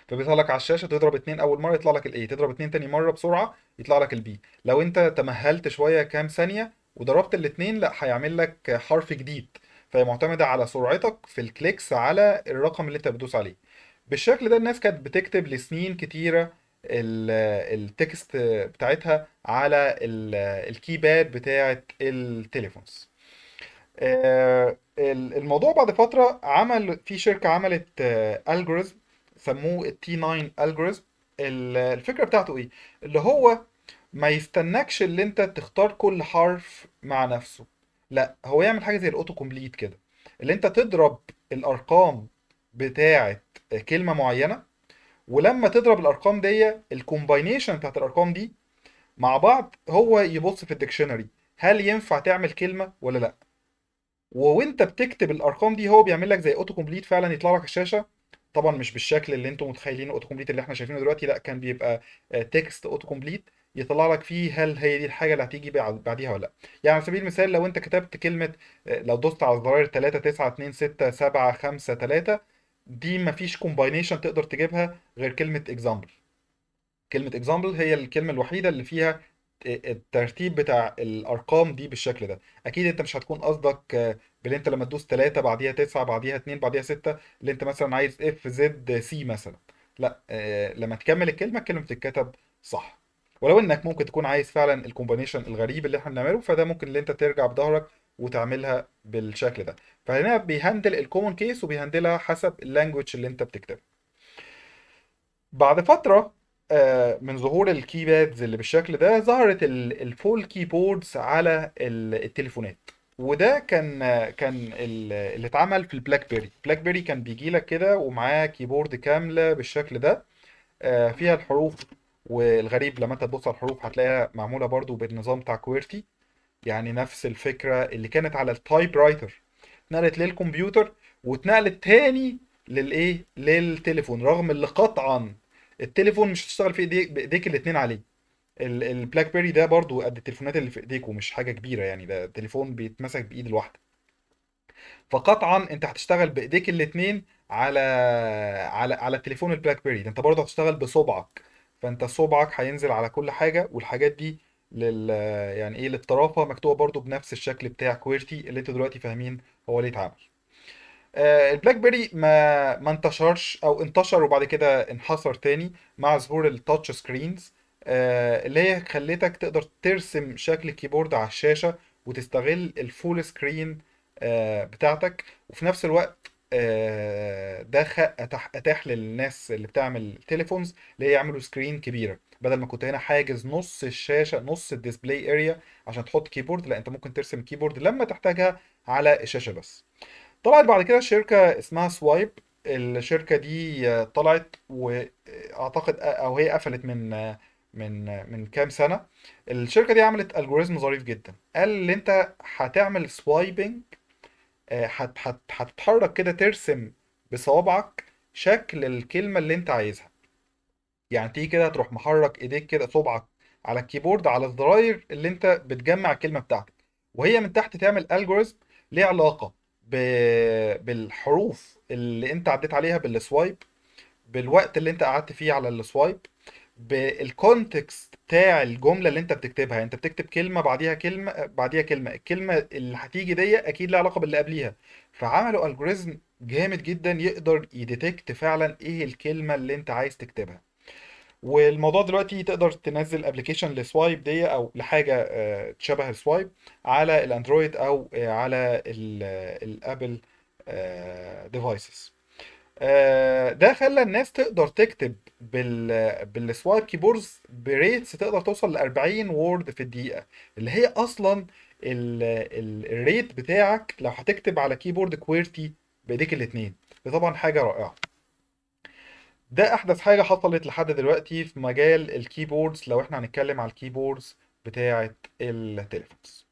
فبيطلع لك على الشاشه تضرب اثنين اول مره يطلع لك الاي تضرب اثنين تاني مره بسرعه يطلع لك البي لو انت تمهلت شويه كام ثانيه وضربت الاثنين لا هيعمل لك حرف جديد فهي معتمده على سرعتك في الكليكس على الرقم اللي انت بتدوس عليه بالشكل ده الناس كانت بتكتب لسنين كتيره التكست بتاعتها على الكيباد بتاعه التليفونز آه، الموضوع بعد فتره عمل في شركه عملت الجوريزم آه، سموه t 9 الجوريزم الفكره بتاعته ايه اللي هو ما يستناكش اللي انت تختار كل حرف مع نفسه لا هو يعمل حاجه زي الاوتو كومبليت كده اللي انت تضرب الارقام بتاعت كلمه معينه ولما تضرب الارقام دي الكومباينيشن بتاعت الارقام دي مع بعض هو يبص في الديكشنري هل ينفع تعمل كلمه ولا لا وانت بتكتب الارقام دي هو بيعمل لك زي اوتو كومبليت فعلا يطلع لك الشاشه طبعا مش بالشكل اللي انتم متخيلين اوتو كومبليت اللي احنا شايفينه دلوقتي لا كان بيبقى تكست اوتو كومبليت يطلع لك فيه هل هي دي الحاجه اللي هتيجي بعديها ولا لا يعني على سبيل المثال لو انت كتبت كلمه آه، لو دوست على الزراير 3 9 2 6 7 5 3 دي مفيش كومباينيشن تقدر تجيبها غير كلمه اكزامبل كلمه اكزامبل هي الكلمه الوحيده اللي فيها الترتيب بتاع الارقام دي بالشكل ده اكيد انت مش هتكون قصدك باللي انت لما تدوس 3 بعديها 9 بعديها 2 بعديها 6 اللي انت مثلا عايز اف زد سي مثلا لا آه، لما تكمل الكلمه الكلمه بتتكتب صح ولو انك ممكن تكون عايز فعلا الكومبانيشن الغريب اللي احنا بنعمله فده ممكن اللي انت ترجع بظهرك وتعملها بالشكل ده فهنا بيهندل الكومون كيس وبيهندلها حسب اللانجوج اللي انت بتكتبها بعد فتره آه، من ظهور الكيبادز اللي بالشكل ده ظهرت الفول كيبوردز على التليفونات وده كان كان اللي اتعمل في البلاك بيري بلاك بيري كان بيجي لك كده ومعاه كيبورد كامله بالشكل ده آه، فيها الحروف والغريب لما انت تبص على الحروف هتلاقيها معموله برضو بالنظام بتاع كويرتي يعني نفس الفكره اللي كانت على التايب رايتر اتنقلت للكمبيوتر واتنقلت تاني للايه للتليفون رغم اللي قطعا التليفون مش هتشتغل في ايديك بايديك الاثنين عليه البلاك بيري ده برضو قد التليفونات اللي في ايديك ومش حاجه كبيره يعني ده تليفون بيتمسك بايد الواحده فقطعا انت هتشتغل بايديك الاثنين على على على التليفون البلاك بيري ده انت برضه هتشتغل بصبعك فانت صبعك هينزل على كل حاجه والحاجات دي لل يعني ايه للطرافه مكتوبه برضو بنفس الشكل بتاع كويرتي اللي انتوا دلوقتي فاهمين هو ليه اتعمل آه، البلاك بيري ما ما انتشرش او انتشر وبعد كده انحصر تاني مع ظهور التاتش آه، سكرينز اللي هي خلتك تقدر ترسم شكل الكيبورد على الشاشه وتستغل الفول سكرين آه، بتاعتك وفي نفس الوقت ده اتاح للناس اللي بتعمل تليفونز اللي هي يعملوا سكرين كبيره بدل ما كنت هنا حاجز نص الشاشه نص الديسبلاي اريا عشان تحط كيبورد لا انت ممكن ترسم كيبورد لما تحتاجها على الشاشه بس طلعت بعد كده شركه اسمها سوايب الشركه دي آه، طلعت واعتقد آه، آه، او هي قفلت من من من كام سنه الشركه دي عملت الجوريزم ظريف جدا قال اللي انت هتعمل سوايبنج هتتحرك كده ترسم بصوابعك شكل الكلمه اللي انت عايزها يعني تيجي كده تروح محرك ايديك كده صبعك على الكيبورد على الزراير اللي انت بتجمع الكلمه بتاعتك وهي من تحت تعمل الجوريزم ليه علاقه ب... بالحروف اللي انت عديت عليها بالسوايب بالوقت اللي انت قعدت فيه على السوايب بالكونتكست بتاع الجمله اللي انت بتكتبها يعني انت بتكتب كلمه بعديها كلمه بعديها كلمه الكلمه اللي هتيجي دي اكيد لها علاقه باللي قبليها فعملوا الجوريزم جامد جدا يقدر يديتكت فعلا ايه الكلمه اللي انت عايز تكتبها والموضوع دلوقتي تقدر تنزل ابلكيشن لسوايب دي او لحاجه آه، شبه السوايب على الاندرويد او آه، على الابل آه، ديفايسز ده خلى الناس تقدر تكتب بالسوايب كيبوردز بريتس تقدر توصل ل 40 وورد في الدقيقه اللي هي اصلا الريت بتاعك لو هتكتب على كيبورد كويرتي بايديك الاثنين دي طبعا حاجه رائعه ده احدث حاجة حصلت لحد دلوقتي في مجال الكيبوردز لو احنا هنتكلم على الكيبوردز بتاعة التليفونز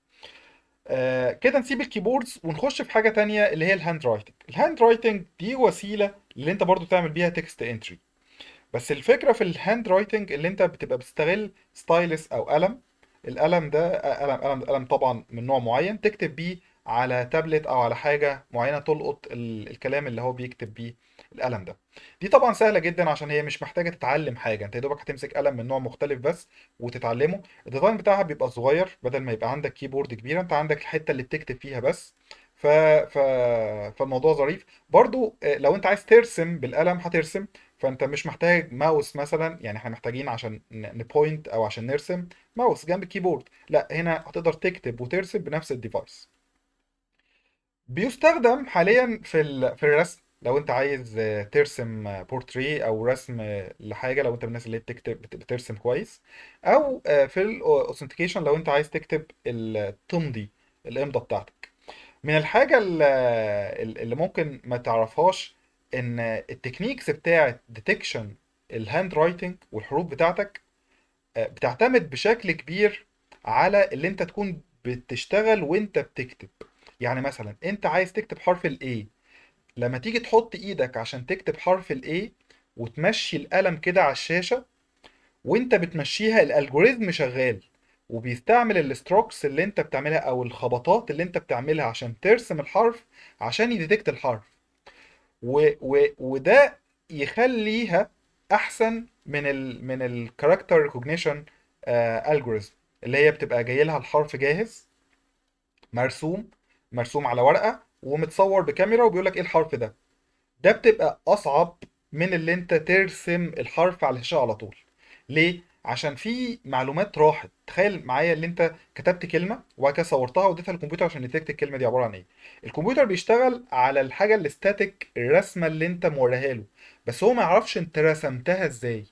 آه كده نسيب الكيبوردز ونخش في حاجة تانية اللي هي الهاند رايتنج الهاند رايتنج دي وسيلة اللي انت برضو تعمل بيها تكست انتري بس الفكرة في الهاند رايتنج اللي انت بتبقى بتستغل ستايلس او قلم القلم ده قلم قلم قلم طبعا من نوع معين تكتب بيه على تابلت او على حاجة معينة تلقط الكلام اللي هو بيكتب بيه القلم ده دي طبعا سهله جدا عشان هي مش محتاجه تتعلم حاجه انت يا دوبك هتمسك قلم من نوع مختلف بس وتتعلمه الديزاين بتاعها بيبقى صغير بدل ما يبقى عندك كيبورد كبيره انت عندك الحته اللي بتكتب فيها بس ف... ف... فالموضوع ظريف برضو آه، لو انت عايز ترسم بالقلم هترسم فانت مش محتاج ماوس مثلا يعني احنا محتاجين عشان نبوينت او عشان نرسم ماوس جنب الكيبورد لا هنا هتقدر تكتب وترسم بنفس الديفايس بيستخدم حاليا في في الرسم لو انت عايز ترسم بورتري او رسم لحاجه لو انت من الناس اللي بتكتب بترسم كويس او في الاوثنتيكيشن لو انت عايز تكتب التمضي الامضه بتاعتك من الحاجه اللي ممكن ما تعرفهاش ان التكنيكس بتاعه ديتكشن الهاند رايتنج والحروف بتاعتك آه، بتعتمد بشكل كبير على اللي انت تكون بتشتغل وانت بتكتب يعني مثلا انت عايز تكتب حرف الاي لما تيجي تحط ايدك عشان تكتب حرف A وتمشي القلم كده على الشاشة وانت بتمشيها الالجوريزم شغال وبيستعمل الستروكس اللي انت بتعملها او الخبطات اللي انت بتعملها عشان ترسم الحرف عشان يديتكت الحرف و و وده يخليها احسن من الـ من الكاركتر ريكوجنيشن الجوريزم اللي هي بتبقى جايلها الحرف جاهز مرسوم مرسوم على ورقه ومتصور بكاميرا وبيقول لك ايه الحرف ده ده بتبقى اصعب من اللي انت ترسم الحرف على الشاشه على طول ليه عشان في معلومات راحت تخيل معايا اللي انت كتبت كلمه وبعد كده صورتها واديتها للكمبيوتر عشان يتكت الكلمه دي عباره عن ايه الكمبيوتر بيشتغل على الحاجه الاستاتيك الرسمه اللي انت موريها له بس هو ما يعرفش انت رسمتها ازاي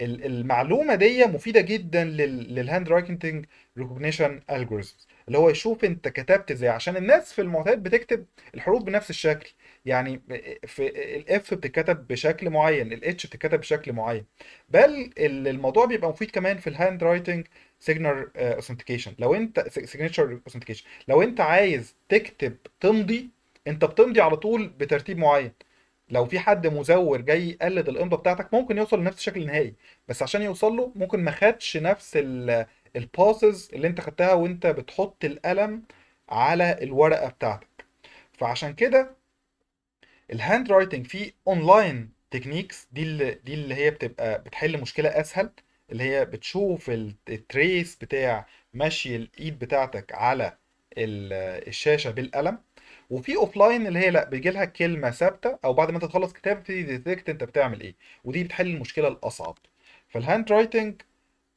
المعلومه دي مفيده جدا للهاند رايتنج ريكوجنيشن الجوريزمز اللي هو يشوف انت كتبت ازاي عشان الناس في المعتاد بتكتب الحروف بنفس الشكل يعني في الاف بتتكتب بشكل معين الاتش بتتكتب بشكل معين بل الموضوع بيبقى مفيد كمان في الهاند رايتنج سيجنر اوثنتيكيشن لو انت سيجنتشر اوثنتيكيشن لو انت عايز تكتب تمضي انت بتمضي على طول بترتيب معين لو في حد مزور جاي يقلد الامضه بتاعتك ممكن يوصل لنفس الشكل النهائي بس عشان يوصل له ممكن ما خدش نفس ال الباسز اللي انت خدتها وانت بتحط القلم على الورقه بتاعتك فعشان كده الهاند رايتنج في اونلاين تكنيكس دي اللي دي اللي هي بتبقى بتحل مشكله اسهل اللي هي بتشوف التريس بتاع مشي الايد بتاعتك على الشاشه بالقلم وفي اوف لاين اللي هي لا بيجي لها كلمه ثابته او بعد ما انت تخلص كتاب بتبتدي ديتكت انت بتعمل ايه ودي بتحل المشكله الاصعب فالهاند رايتنج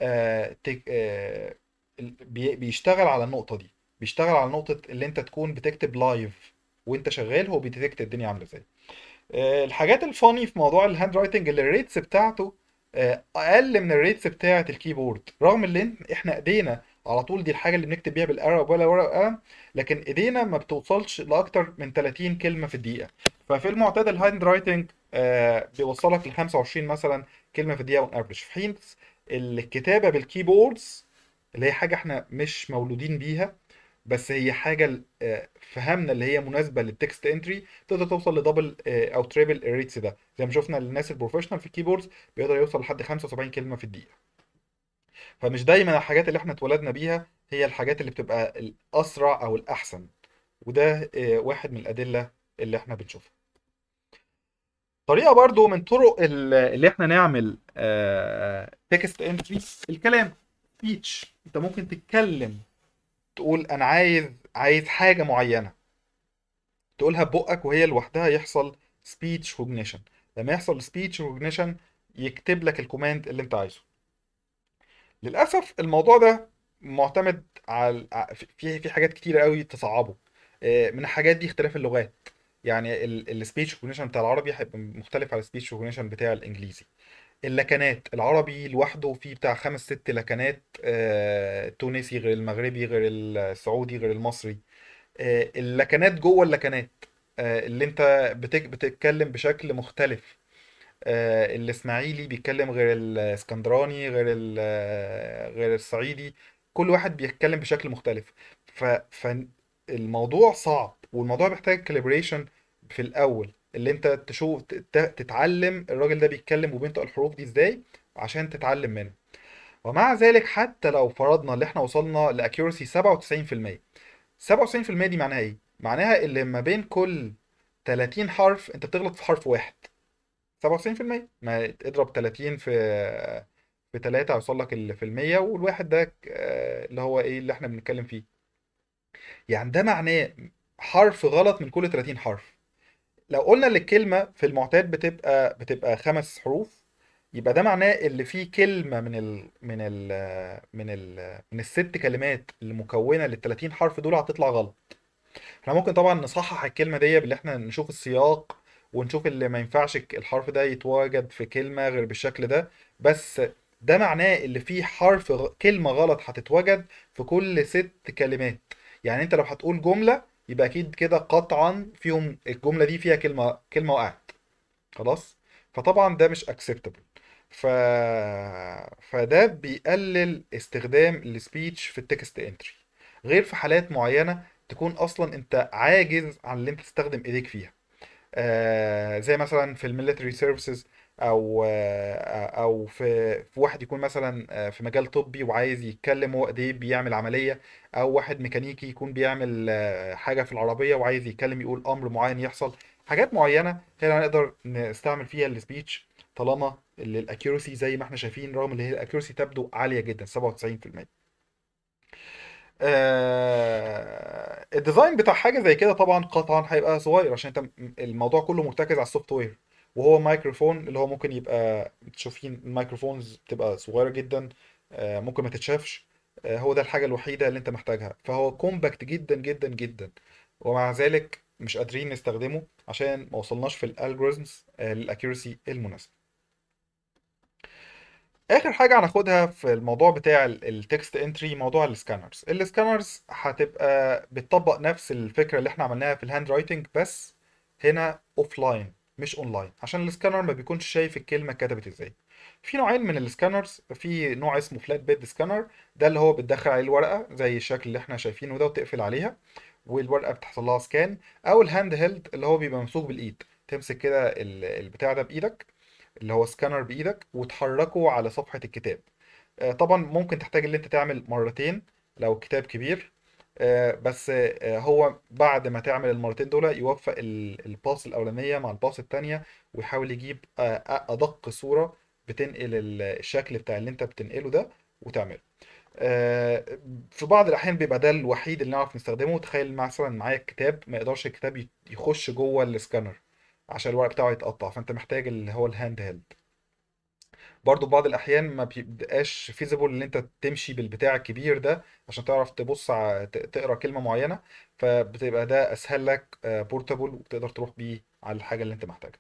آه، آه، بيشتغل على النقطه دي بيشتغل على نقطه اللي انت تكون بتكتب لايف وانت شغال هو بيديتكت الدنيا عامله ازاي آه، الحاجات الفاني في موضوع الهاند رايتنج اللي الريتس بتاعته اقل من الريتس بتاعه الكيبورد رغم ان احنا ايدينا على طول دي الحاجه اللي بنكتب بيها بالقلم ولا ورقه وقلم لكن ايدينا ما بتوصلش لاكتر من 30 كلمه في الدقيقه ففي المعتاد الهاند رايتنج بيوصلك ل 25 مثلا كلمه في الدقيقه اون افريج في حين الكتابه بالكيبوردز اللي هي حاجه احنا مش مولودين بيها بس هي حاجه آه، فهمنا اللي هي مناسبه للتكست انتري تقدر توصل لدبل آه، او تريبل الريتس ده زي ما شفنا الناس البروفيشنال في الكيبوردز بيقدر يوصل لحد 75 كلمه في الدقيقه فمش دايما الحاجات اللي احنا اتولدنا بيها هي الحاجات اللي بتبقى الاسرع او الاحسن وده آه، واحد من الادله اللي احنا بنشوفها طريقه برضو من طرق اللي احنا نعمل تكست آه، انتري الكلام سبيتش انت ممكن تتكلم تقول انا عايز عايز حاجه معينه تقولها ببقك وهي لوحدها يحصل سبيتش كوجنيشن لما يحصل سبيتش كوجنيشن يكتب لك الكوماند اللي انت عايزه للاسف الموضوع ده معتمد على في في حاجات كتيره قوي تصعبه آه، من الحاجات دي اختلاف اللغات يعني السبيتش ريكوجنيشن بتاع العربي هيبقى مختلف على السبيتش ريكوجنيشن بتاع الانجليزي اللكنات العربي لوحده فيه بتاع خمس ست لكنات آه، تونسي غير المغربي غير السعودي غير المصري آه، اللكنات جوه اللكنات آه، اللي انت بتتكلم بشكل مختلف الاسماعيلي بيتكلم غير الاسكندراني غير غير الصعيدي كل واحد بيتكلم بشكل مختلف ف... فالموضوع صعب والموضوع بيحتاج كاليبريشن في الاول اللي انت تشوف تتعلم الراجل ده بيتكلم وبينطق الحروف دي ازاي عشان تتعلم منه ومع ذلك حتى لو فرضنا اللي احنا وصلنا لاكيورسي 97% 97% دي معناها ايه معناها اللي ما بين كل 30 حرف انت بتغلط في حرف واحد 97% ما اضرب 30 في في 3 هيوصل لك في المية والواحد ده آه، اللي هو ايه اللي احنا بنتكلم فيه يعني ده معناه حرف غلط من كل 30 حرف لو قلنا ان الكلمه في المعتاد بتبقى بتبقى خمس حروف يبقى ده معناه اللي فيه كلمه من الـ من الـ من الـ من الست كلمات اللي مكونه لل 30 حرف دول هتطلع غلط احنا ممكن طبعا نصحح الكلمه دي باللي احنا نشوف السياق ونشوف اللي ما ينفعش الحرف ده يتواجد في كلمه غير بالشكل ده بس ده معناه اللي فيه حرف كلمه غلط هتتوجد في كل ست كلمات يعني انت لو هتقول جمله يبقى اكيد كده قطعا فيهم الجمله دي فيها كلمه كلمه وقعت خلاص فطبعا ده مش اكسبتبل ف... فده بيقلل استخدام السبيتش في التكست انتري غير في حالات معينه تكون اصلا انت عاجز عن اللي انت تستخدم ايديك فيها آه زي مثلا في الميلتري سيرفيسز او آه، او في في واحد يكون مثلا آه، في مجال طبي وعايز يتكلم هو قد ايه بيعمل عمليه او واحد ميكانيكي يكون بيعمل آه، حاجه في العربيه وعايز يتكلم يقول امر معين يحصل حاجات معينه هي اللي هنقدر نستعمل فيها السبيتش طالما الاكيورسي زي ما احنا شايفين رغم ان هي الاكيورسي تبدو عاليه جدا 97% آه الديزاين بتاع حاجه زي كده طبعا قطعا هيبقى صغير عشان انت الموضوع كله مرتكز على السوفت وير وهو مايكروفون اللي هو ممكن يبقى تشوفين الميكروفونز بتبقى صغيرة جدا آه، ممكن ما تتشافش آه، هو ده الحاجة الوحيدة اللي انت محتاجها فهو كومباكت جدا جدا جدا ومع ذلك مش قادرين نستخدمه عشان ما وصلناش في الالجوريزمز للاكيرسي المناسبة اخر حاجه هناخدها في الموضوع بتاع التكست انتري موضوع السكانرز السكانرز هتبقى بتطبق نفس الفكره اللي احنا عملناها في الهاند رايتنج بس هنا اوف لاين مش اونلاين عشان السكانر ما بيكونش شايف الكلمه اتكتبت ازاي في نوعين من السكانرز في نوع اسمه فلات بيد سكانر ده اللي هو بتدخل عليه الورقه زي الشكل اللي احنا شايفينه ده وتقفل عليها والورقه بتحصل لها سكان او الهاند هيلد اللي هو بيبقى ممسوك بالايد تمسك كده البتاع ده بايدك اللي هو سكانر بايدك وتحركه على صفحه الكتاب آه، طبعا ممكن تحتاج ان انت تعمل مرتين لو كتاب كبير آه، بس آه، هو بعد ما تعمل المرتين دول يوفق الباص الاولانيه مع الباص الثانيه ويحاول يجيب آه، ادق صوره بتنقل الشكل بتاع اللي انت بتنقله ده وتعمله في بعض الاحيان بيبقى ده الوحيد اللي نعرف نستخدمه تخيل مثلا معايا الكتاب ما يقدرش الكتاب يخش جوه السكانر عشان الورق بتاعه يتقطع فانت محتاج اللي هو الهاند هيلد برضو بعض الاحيان ما بيبقاش فيزيبل ان انت تمشي بالبتاع الكبير ده عشان تعرف تبص تقرا كلمه معينه فبتبقى ده اسهل لك بورتابل آه، وبتقدر تروح بيه على الحاجه اللي انت محتاجها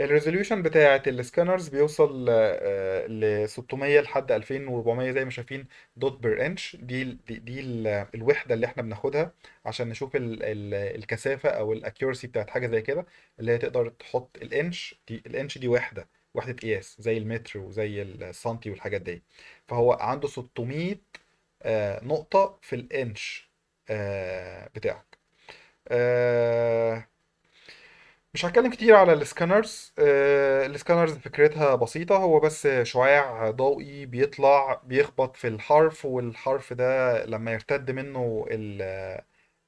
الريزوليوشن بتاعه السكانرز بيوصل آه، ل 600 لحد 2400 زي ما شايفين دوت بير انش دي دي, الوحده اللي احنا بناخدها عشان نشوف الكثافه او الاكيورسي بتاعت حاجه زي كده اللي هي تقدر تحط الانش دي الانش دي وحده وحده قياس زي المتر وزي السنتي والحاجات دي فهو عنده 600 آه، نقطه في الانش آه، بتاعك آه، مش هتكلم كتير على السكانرز السكانرز فكرتها بسيطة هو بس شعاع ضوئي بيطلع بيخبط في الحرف والحرف ده لما يرتد منه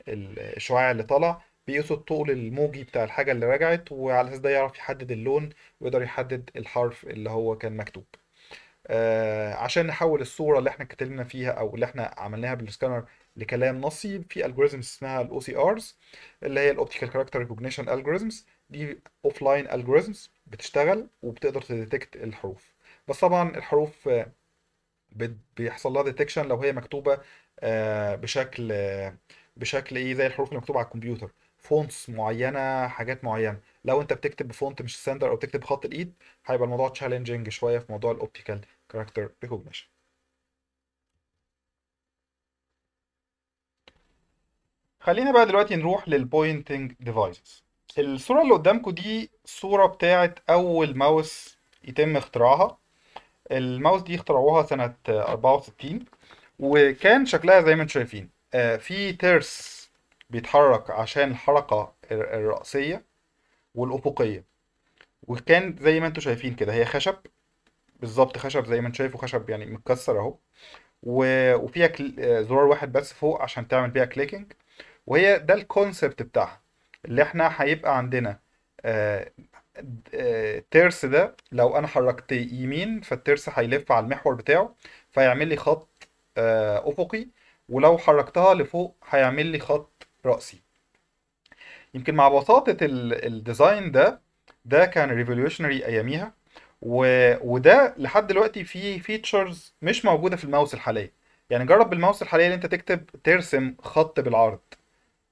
الشعاع اللي طالع بيقيس الطول الموجي بتاع الحاجة اللي رجعت وعلى أساس ده يعرف يحدد اللون ويقدر يحدد الحرف اللي هو كان مكتوب آه عشان نحول الصورة اللي احنا اتكلمنا فيها أو اللي احنا عملناها بالسكانر لكلام نصي في algorithms اسمها الاو سي ارز اللي هي الاوبتيكال كاركتر ريكوجنيشن algorithms دي اوف لاين algorithms بتشتغل وبتقدر تديتكت الحروف بس طبعا الحروف آه، بيحصل لها ديتكشن لو هي مكتوبه آه، بشكل آه، بشكل ايه زي الحروف اللي مكتوبه على الكمبيوتر فونتس معينه حاجات معينه لو انت بتكتب بفونت مش ستاندر او بتكتب بخط الايد هيبقى الموضوع تشالنجنج شويه في موضوع الاوبتيكال كاركتر ريكوجنيشن خلينا بقى دلوقتي نروح للبوينتنج ديفايسز الصوره اللي قدامكم دي صوره بتاعه اول ماوس يتم اختراعها الماوس دي اخترعوها سنه 64 وكان شكلها زي ما انتم شايفين آه، في ترس بيتحرك عشان الحركة الرأسية والأفقية وكان زي ما انتوا شايفين كده هي خشب بالظبط خشب زي ما انتوا شايفوا خشب يعني متكسر اهو و- وفيها كل- زرار واحد بس فوق عشان تعمل بيها كليكنج وهي ده الكونسبت بتاعها اللي احنا هيبقى عندنا الترس آه، آه، ده لو انا حركت يمين فالترس هيلف على المحور بتاعه فيعمل لي خط آه، افقي ولو حركتها لفوق هيعمل لي خط رأسي يمكن مع بساطة الديزاين ده ده كان ريفوليوشنري أياميها و... وده لحد دلوقتي فيه فيتشرز مش موجودة في الماوس الحالية يعني جرب بالماوس الحالية اللي انت تكتب ترسم خط بالعرض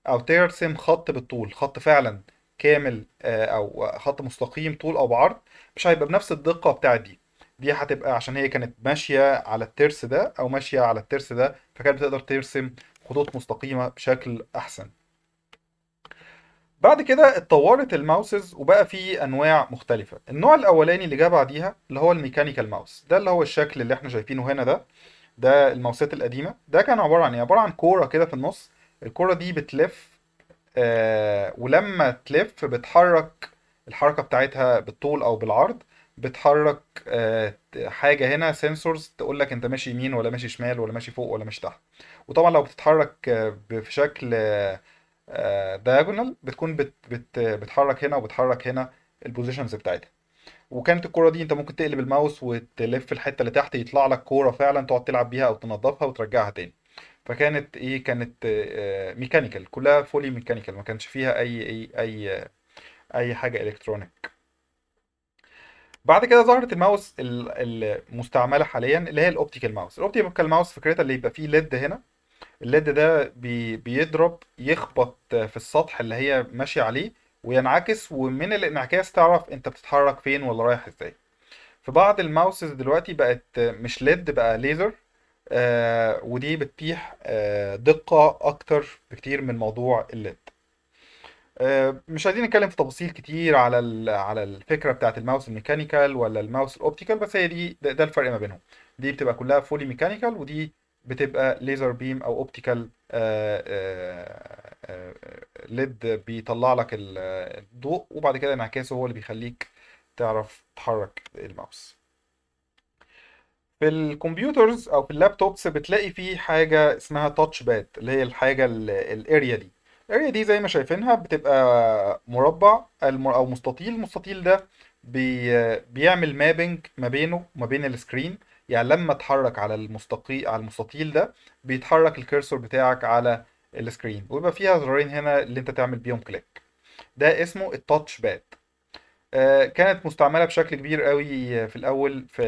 او ترسم خط بالطول خط فعلا كامل آه، او خط مستقيم طول او بعرض مش هيبقى بنفس الدقه بتاعت دي دي هتبقى عشان هي كانت ماشيه على الترس ده او ماشيه على الترس ده فكانت بتقدر ترسم خطوط مستقيمه بشكل احسن بعد كده اتطورت الماوسز وبقى في انواع مختلفه النوع الاولاني اللي جه بعديها اللي هو الميكانيكال ماوس ده اللي هو الشكل اللي احنا شايفينه هنا ده ده الماوسات القديمه ده كان عباره عن ايه عباره عن كوره كده في النص الكوره دي بتلف آه ولما تلف بتحرك الحركه بتاعتها بالطول او بالعرض بتحرك آه حاجه هنا سنسورز تقول لك انت ماشي يمين ولا ماشي شمال ولا ماشي فوق ولا ماشي تحت وطبعا لو بتتحرك آه، في شكل دايجونال آه، آه، بتكون بت بت بتحرك هنا وبتحرك هنا البوزيشنز بتاعتها وكانت الكوره دي انت ممكن تقلب الماوس وتلف الحته اللي تحت يطلع لك كوره فعلا تقعد تلعب بيها او تنظفها وترجعها تاني فكانت ايه كانت ميكانيكال كلها فولي ميكانيكال ما كانش فيها اي اي اي اي حاجه الكترونيك بعد كده ظهرت الماوس المستعمله حاليا اللي هي الاوبتيكال ماوس الاوبتيكال ماوس فكرتها اللي يبقى فيه ليد هنا الليد ده بي بيضرب يخبط في السطح اللي هي ماشية عليه وينعكس ومن الانعكاس تعرف انت بتتحرك فين ولا رايح ازاي في بعض الماوسز دلوقتي بقت مش ليد بقى ليزر آه ودي بتتيح آه دقة أكتر بكتير من موضوع الليد آه مش عايزين نتكلم في تفاصيل كتير على على الفكرة بتاعت الماوس الميكانيكال ولا الماوس الأوبتيكال بس هي دي ده, ده الفرق ما بينهم دي بتبقى كلها فولي ميكانيكال ودي بتبقى ليزر بيم او اوبتيكال آه، آه، ليد آه، بيطلع لك الضوء وبعد كده انعكاسه هو اللي بيخليك تعرف تحرك الماوس في الكمبيوترز او في اللابتوبس بتلاقي فيه حاجه اسمها تاتش باد اللي هي الحاجه الاريا دي الاريا دي زي ما شايفينها بتبقى مربع او مستطيل المستطيل ده بيعمل مابنج ما بينه وما بين السكرين يعني لما اتحرك على المستقي على المستطيل ده بيتحرك الكرسور بتاعك على السكرين ويبقى فيها زرارين هنا اللي انت تعمل بيهم كليك ده اسمه التاتش آه، باد كانت مستعمله بشكل كبير قوي في الاول في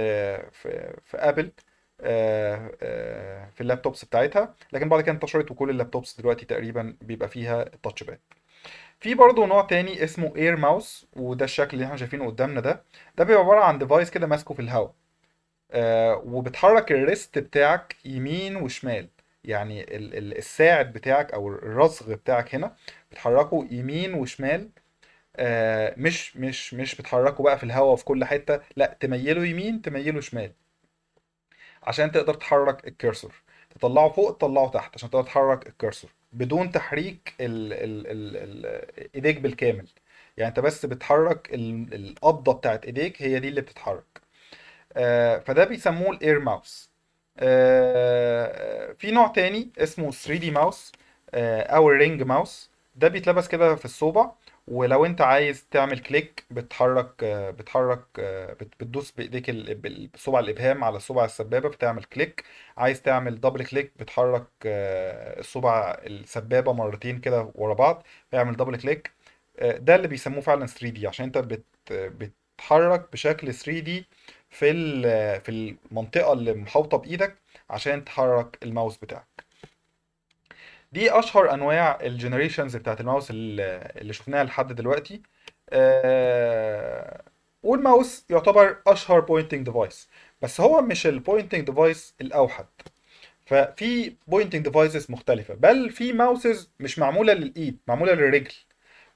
في, في ابل آه، آه، في اللابتوبس بتاعتها لكن بعد كده انتشرت وكل اللابتوبس دلوقتي تقريبا بيبقى فيها التاتش باد في برضه نوع تاني اسمه اير ماوس وده الشكل اللي احنا شايفينه قدامنا ده ده بيبقى عباره عن ديفايس كده ماسكه في الهواء آه، وبتحرك الريست بتاعك يمين وشمال يعني الساعد بتاعك او الرسغ بتاعك هنا بتحركه يمين وشمال آه، مش مش مش بتحركه بقى في الهواء وفي كل حته لا تميله يمين تميله شمال عشان تقدر تحرك الكرسور تطلعه فوق تطلعه تحت عشان تقدر تحرك الكرسور بدون تحريك ال ال ال ال ايديك بالكامل يعني انت بس بتحرك القبضه بتاعت ايديك هي دي اللي بتتحرك آه، فده بيسموه الاير ماوس آه، في نوع تاني اسمه 3 دي ماوس آه، او الرينج ماوس ده بيتلبس كده في الصوبع ولو انت عايز تعمل كليك بتحرك بتحرك بتدوس بايديك بصوبع الابهام على صبع السبابه بتعمل كليك عايز تعمل دبل كليك بتحرك صبع السبابه مرتين كده ورا بعض بيعمل دبل كليك ده اللي بيسموه فعلا 3 دي عشان انت بتحرك بشكل 3 دي في في المنطقه اللي محاوطه بايدك عشان تحرك الماوس بتاعك دي اشهر انواع الجنريشنز بتاعت الماوس اللي شفناها لحد دلوقتي آه، والماوس يعتبر اشهر بوينتنج ديفايس بس هو مش البوينتنج ديفايس الاوحد ففي بوينتنج ديفايسز مختلفه بل في ماوسز مش معموله للايد معموله للرجل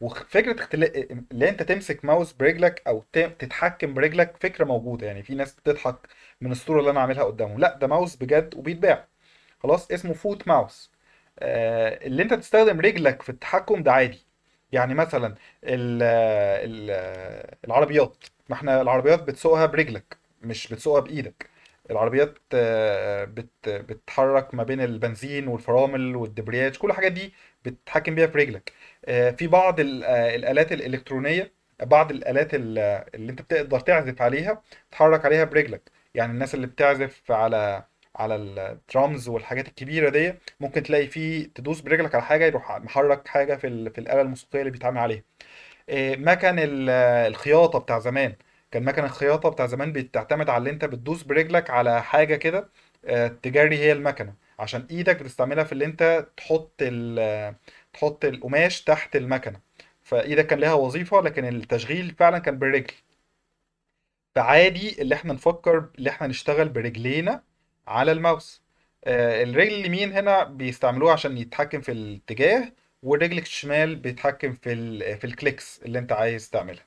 وفكره اختلاف اللي انت تمسك ماوس برجلك او تتحكم برجلك فكره موجوده يعني في ناس بتضحك من الصوره اللي انا عاملها قدامهم لا ده ماوس بجد وبيتباع خلاص اسمه فوت ماوس آه اللي انت تستخدم رجلك في التحكم ده عادي يعني مثلا ال ال العربيات ما احنا العربيات بتسوقها برجلك مش بتسوقها بايدك العربيات آه، بت بتحرك ما بين البنزين والفرامل والدبرياج كل الحاجات دي بتتحكم بيها في رجلك آه، في بعض آه، الالات الالكترونيه بعض الالات اللي انت بتقدر تعزف عليها تحرك عليها برجلك يعني الناس اللي بتعزف على على الدرامز والحاجات الكبيره دي ممكن تلاقي فيه تدوس برجلك على حاجه يروح محرك حاجه في في الاله الموسيقيه اللي بيتعمل عليها آه، مكن الخياطه بتاع زمان كان مكن الخياطه بتاع زمان بتعتمد على اللي انت بتدوس برجلك على حاجه كده تجري هي المكنه عشان ايدك بتستعملها في اللي انت تحط تحط القماش تحت المكنه فايدك كان لها وظيفه لكن التشغيل فعلا كان بالرجل فعادي اللي احنا نفكر اللي احنا نشتغل برجلينا على الماوس آه، الرجل اليمين هنا بيستعملوه عشان يتحكم في الاتجاه ورجلك الشمال بيتحكم في الـ في الكليكس اللي انت عايز تعملها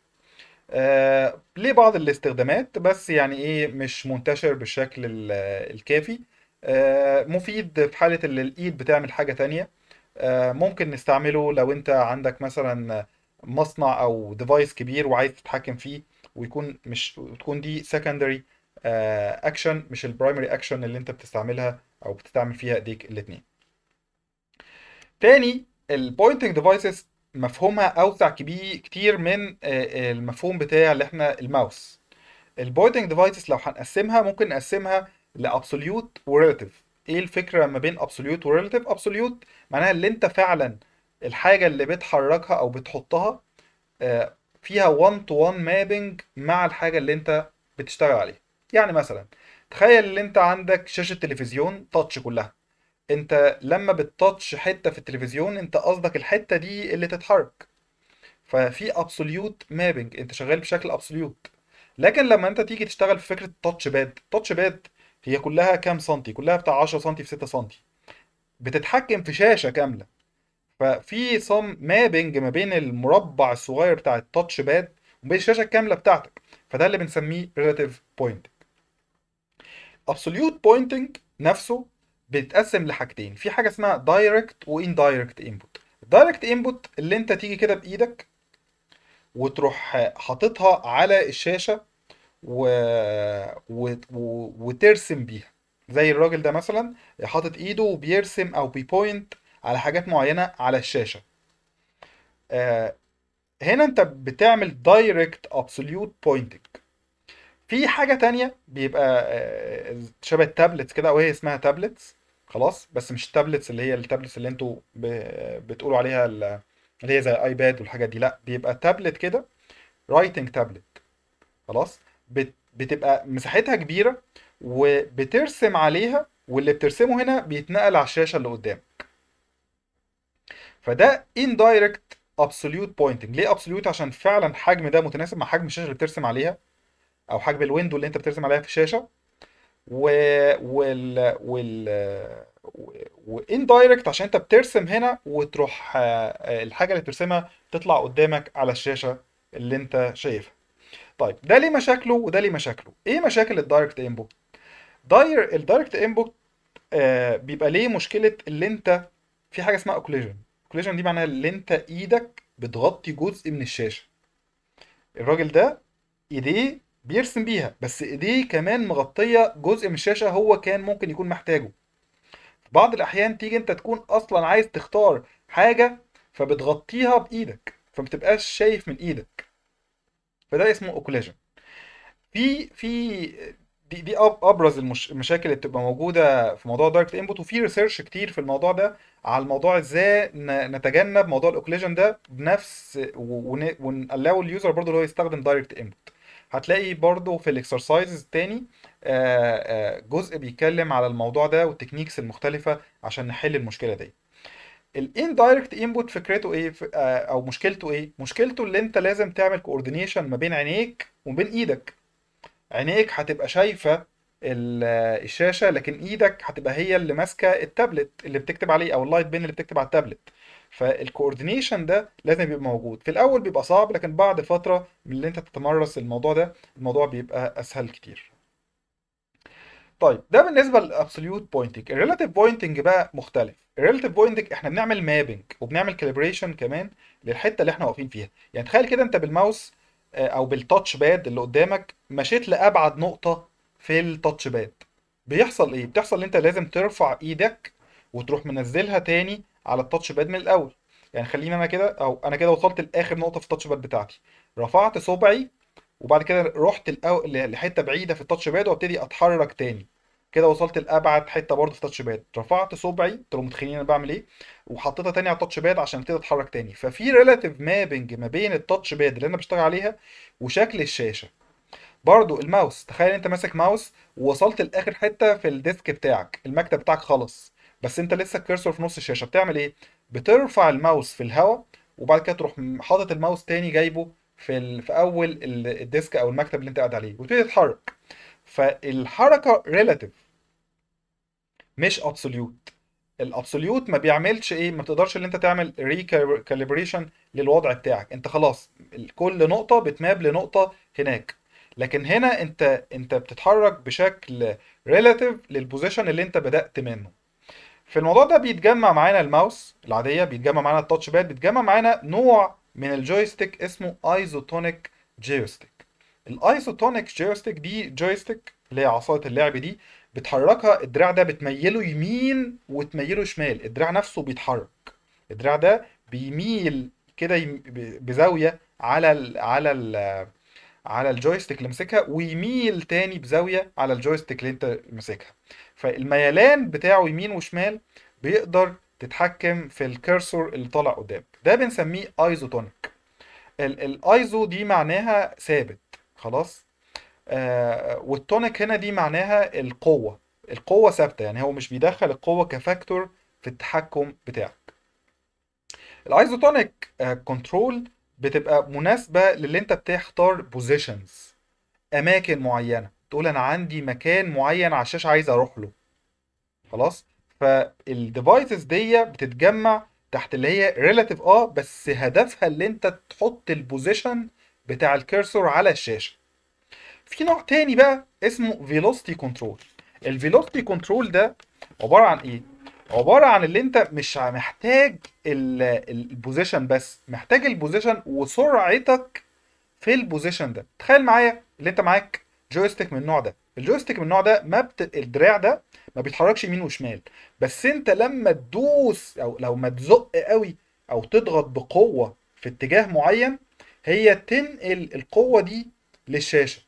آه ليه بعض الاستخدامات بس يعني ايه مش منتشر بالشكل الكافي آه مفيد في حالة اللي الايد بتعمل حاجة تانية آه، ممكن نستعمله لو انت عندك مثلا مصنع او ديفايس كبير وعايز تتحكم فيه ويكون مش تكون دي سكندري اكشن آه، مش البرايمري اكشن اللي انت بتستعملها او بتستعمل فيها ايديك الاثنين تاني البوينتنج ديفايسز مفهومها اوسع كبير كتير من آه، المفهوم بتاع اللي احنا الماوس البوينتنج ديفايسز لو هنقسمها ممكن نقسمها لابسوليوت وريلاتيف ايه الفكره ما بين ابسوليوت وريلاتيف ابسوليوت معناها اللي انت فعلا الحاجه اللي بتحركها او بتحطها آه، فيها 1 تو 1 مابنج مع الحاجه اللي انت بتشتغل عليها يعني مثلا تخيل ان انت عندك شاشه تلفزيون تاتش كلها انت لما بتاتش حته في التلفزيون انت قصدك الحته دي اللي تتحرك ففي ابسوليوت مابنج انت شغال بشكل ابسوليوت لكن لما انت تيجي تشتغل في فكره التاتش باد التاتش باد هي كلها كام سنتي كلها بتاع 10 سنتي في 6 سنتي بتتحكم في شاشه كامله ففي صم مابنج ما بين المربع الصغير بتاع التاتش باد وبين الشاشه الكامله بتاعتك فده اللي بنسميه relative pointing absolute pointing نفسه بيتقسم لحاجتين في حاجه اسمها direct وindirect input الدايركت input اللي انت تيجي كده بايدك وتروح حاططها على الشاشه و... و... و... وترسم بيها زي الراجل ده مثلا حاطط ايده وبيرسم او بيبوينت على حاجات معينه على الشاشه آه، هنا انت بتعمل دايركت ابسوليوت بوينتنج في حاجه تانية بيبقى آه، شبه التابلتس كده وهي اسمها تابلتس خلاص بس مش التابلتس اللي هي التابلتس اللي انتوا بتقولوا عليها اللي هي زي الايباد والحاجات دي لا بيبقى تابلت كده رايتنج تابلت خلاص بتبقى مساحتها كبيره وبترسم عليها واللي بترسمه هنا بيتنقل على الشاشه اللي قدامك فده indirect absolute pointing ليه absolute عشان فعلا حجم ده متناسب مع حجم الشاشه اللي بترسم عليها او حجم الويندو اللي انت بترسم عليها في الشاشه و وال وال واندايركت عشان انت بترسم هنا وتروح آه، الحاجه اللي بترسمها تطلع قدامك على الشاشه اللي انت شايفها طيب ده ليه مشاكله وده ليه مشاكله ايه مشاكل الدايركت انبوت داير الدايركت انبوت آه، بيبقى ليه مشكله اللي انت في حاجه اسمها اوكليجن اوكليجن دي معناها اللي انت ايدك بتغطي جزء من الشاشه الراجل ده ايديه بيرسم بيها بس ايديه كمان مغطيه جزء من الشاشه هو كان ممكن يكون محتاجه في بعض الاحيان تيجي انت تكون اصلا عايز تختار حاجه فبتغطيها بايدك فمتبقاش شايف من ايدك فده اسمه اوكليجن في في دي, دي ابرز المشاكل اللي بتبقى موجوده في موضوع دايركت انبوت وفي ريسيرش كتير في الموضوع ده على الموضوع ازاي نتجنب موضوع الاوكليجن ده بنفس ونلاو اليوزر برضه اللي هو يستخدم دايركت انبوت هتلاقي برضه في الاكسرسايزز الثاني جزء بيتكلم على الموضوع ده والتكنيكس المختلفه عشان نحل المشكله دي الاندايركت انبوت فكرته ايه آه، او مشكلته ايه مشكلته اللي انت لازم تعمل كوردينيشن ما بين عينيك وبين ايدك عينيك هتبقى شايفه آه، الشاشه لكن ايدك هتبقى هي اللي ماسكه التابلت اللي بتكتب عليه او اللايت بين اللي بتكتب على التابلت فالكوردينيشن ده لازم يبقى موجود في الاول بيبقى صعب لكن بعد فتره من اللي انت تتمرس الموضوع ده الموضوع بيبقى اسهل كتير طيب ده بالنسبه للابسوليوت بوينتنج الريلاتيف بوينتنج بقى مختلف الريلاتيف بوينتنج احنا بنعمل مابنج وبنعمل كاليبريشن كمان للحته اللي احنا واقفين فيها يعني تخيل كده انت بالماوس آه، او بالتاتش باد اللي قدامك مشيت لابعد نقطه في التاتش باد بيحصل ايه بتحصل ان انت لازم ترفع ايدك وتروح منزلها تاني على التاتش باد من الاول يعني خليني انا كده او انا كده وصلت لاخر نقطه في التاتش باد بتاعتي رفعت صبعي وبعد كده رحت لحته بعيده في التاتش باد وابتدي اتحرك تاني كده وصلت لابعد حته برضه في التاتش باد رفعت صبعي انتوا متخيلين انا بعمل ايه وحطيتها تاني على التاتش باد عشان ابتدي اتحرك تاني ففي ريلاتيف مابنج ما بين التاتش باد اللي انا بشتغل عليها وشكل الشاشه برضه الماوس تخيل انت ماسك ماوس ووصلت لاخر حته في الديسك بتاعك المكتب بتاعك خلص بس انت لسه الكرسور في نص الشاشه بتعمل ايه بترفع الماوس في الهواء وبعد كده تروح حاطط الماوس تاني جايبه في ال... في اول الديسك او المكتب اللي انت قاعد عليه وتبتدي تتحرك فالحركه ريلاتيف مش ابسوليوت الابسوليوت ما بيعملش ايه ما بتقدرش ان انت تعمل ريكاليبريشن للوضع بتاعك انت خلاص كل نقطه بتماب لنقطه هناك لكن هنا انت انت بتتحرك بشكل ريلاتيف للبوزيشن اللي انت بدات منه في الموضوع ده بيتجمع معانا الماوس العاديه بيتجمع معانا التاتش باد بيتجمع معانا نوع من الجويستيك اسمه ايزوتونيك جويستيك الايزوتونيك جويستيك دي جويستيك اللي هي عصايه اللعب دي بتحركها الدراع ده بتميله يمين وتميله شمال الدراع نفسه بيتحرك الدراع ده بيميل كده بزاويه على ال على ال على الجويستيك اللي ماسكها ويميل تاني بزاويه على الجويستيك اللي انت ماسكها فالميلان بتاعه يمين وشمال بيقدر تتحكم في الكرسور اللي طالع قدام ده بنسميه ايزوتونيك الايزو دي معناها ثابت خلاص آه والتونيك هنا دي معناها القوه القوه ثابته يعني هو مش بيدخل القوه كفاكتور في التحكم بتاعك الايزوتونيك آه، كنترول بتبقى مناسبه للي انت بتختار بوزيشنز اماكن معينه تقول انا عندي مكان معين على الشاشه عايز اروح له خلاص فالديفايسز دي بتتجمع تحت اللي هي ريلاتيف اه بس هدفها اللي انت تحط البوزيشن بتاع الكيرسور على الشاشه في نوع تاني بقى اسمه فيلوسيتي كنترول الفيلوستي كنترول ده عباره عن ايه عباره عن اللي انت مش محتاج البوزيشن بس محتاج البوزيشن وسرعتك في البوزيشن ده تخيل معايا اللي انت معاك جويستيك من النوع ده الجويستيك من النوع ده ما بت... الدراع ده ما بيتحركش يمين وشمال بس انت لما تدوس او لو ما تزق قوي او تضغط بقوه في اتجاه معين هي تنقل القوه دي للشاشه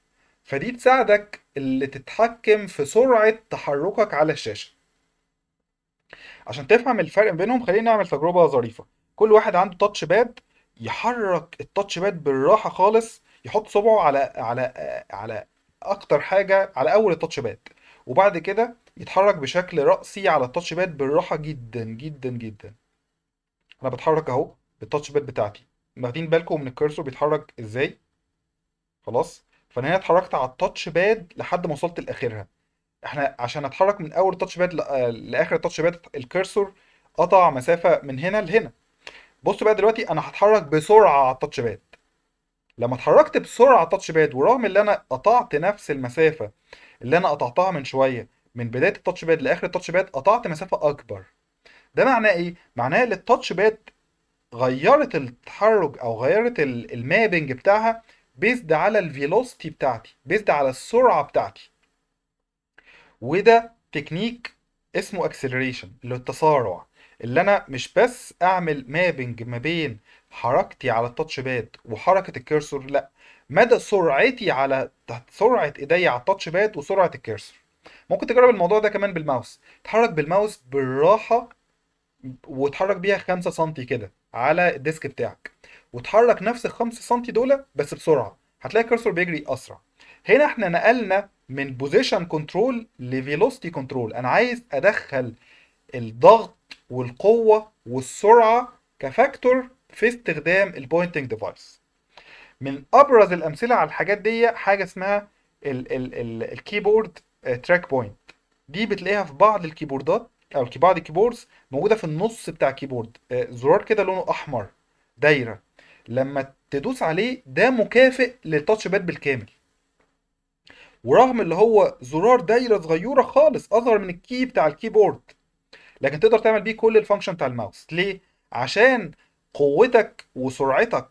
فدي تساعدك اللي تتحكم في سرعه تحركك على الشاشه عشان تفهم الفرق بينهم خلينا نعمل تجربه ظريفه كل واحد عنده تاتش باد يحرك التاتش باد بالراحه خالص يحط صبعه على على على اكتر حاجه على اول التاتش باد وبعد كده يتحرك بشكل رأسي على التاتش باد بالراحة جدا جدا جدا انا بتحرك اهو بالتاتش باد بتاعتي واخدين بالكم من الكرسور بيتحرك ازاي خلاص فانا هنا اتحركت على التاتش باد لحد ما وصلت لاخرها احنا عشان اتحرك من اول التاتش باد لاخر التاتش باد الكرسور قطع مسافه من هنا لهنا بصوا بقى دلوقتي انا هتحرك بسرعه على التاتش باد لما اتحركت بسرعه على التاتش باد ورغم ان انا قطعت نفس المسافه اللي انا قطعتها من شويه من بدايه التاتش باد لاخر التاتش باد قطعت مسافه اكبر ده معناه ايه معناه ان التاتش باد غيرت التحرك او غيرت المابنج بتاعها بيزد على الفيلوسيتي بتاعتي بيزد على السرعه بتاعتي وده تكنيك اسمه اكسلريشن اللي هو التسارع اللي انا مش بس اعمل مابنج ما بين حركتي على التاتش باد وحركه الكيرسور لا مدى سرعتي على سرعه ايديا على التاتش باد وسرعه الكيرسور ممكن تجرب الموضوع ده كمان بالماوس تحرك بالماوس بالراحه وتحرك بيها 5 سم كده على الديسك بتاعك وتحرك نفس ال 5 سم دول بس بسرعه هتلاقي الكرسور بيجري اسرع هنا احنا نقلنا من بوزيشن كنترول لفيلوستي كنترول انا عايز ادخل الضغط والقوه والسرعه كفاكتور في استخدام البوينتنج ديفايس من ابرز الامثله على الحاجات دي حاجه اسمها الكيبورد تراك آه، بوينت دي بتلاقيها في بعض الكيبوردات او بعض الكيبوردز موجوده في النص بتاع الكيبورد آه، زرار كده لونه احمر دايره لما تدوس عليه ده مكافئ للتاتش باد بالكامل ورغم اللي هو زرار دايره صغيره خالص اصغر من الكي بتاع الكيبورد لكن تقدر تعمل بيه كل الفانكشن بتاع الماوس ليه عشان قوتك وسرعتك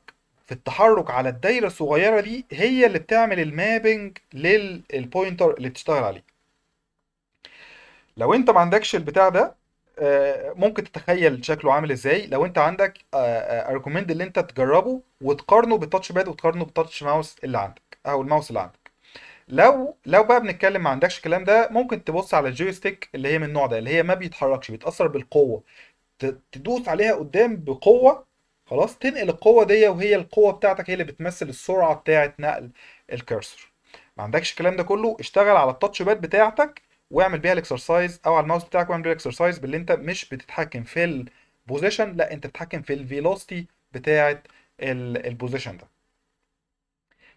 في التحرك على الدايره الصغيره دي هي اللي بتعمل المابنج للبوينتر اللي بتشتغل عليه لو انت ما عندكش البتاع ده آه، ممكن تتخيل شكله عامل ازاي لو انت عندك اريكومند آه، آه، اللي انت تجربه وتقارنه بالتاتش باد وتقارنه بالتاتش ماوس اللي عندك او الماوس اللي عندك لو لو بقى بنتكلم ما عندكش الكلام ده ممكن تبص على الجويستيك اللي هي من النوع ده اللي هي ما بيتحركش بيتاثر بالقوه تدوس عليها قدام بقوه خلاص تنقل القوه دي وهي القوه بتاعتك هي اللي بتمثل السرعه بتاعه نقل الكرسر ما عندكش الكلام ده كله اشتغل على التاتش باد بتاعتك واعمل بيها الاكسرسايز او على الماوس بتاعك واعمل بيها الاكسرسايز باللي انت مش بتتحكم في البوزيشن لا انت بتتحكم في الفيلوسيتي بتاعه البوزيشن ده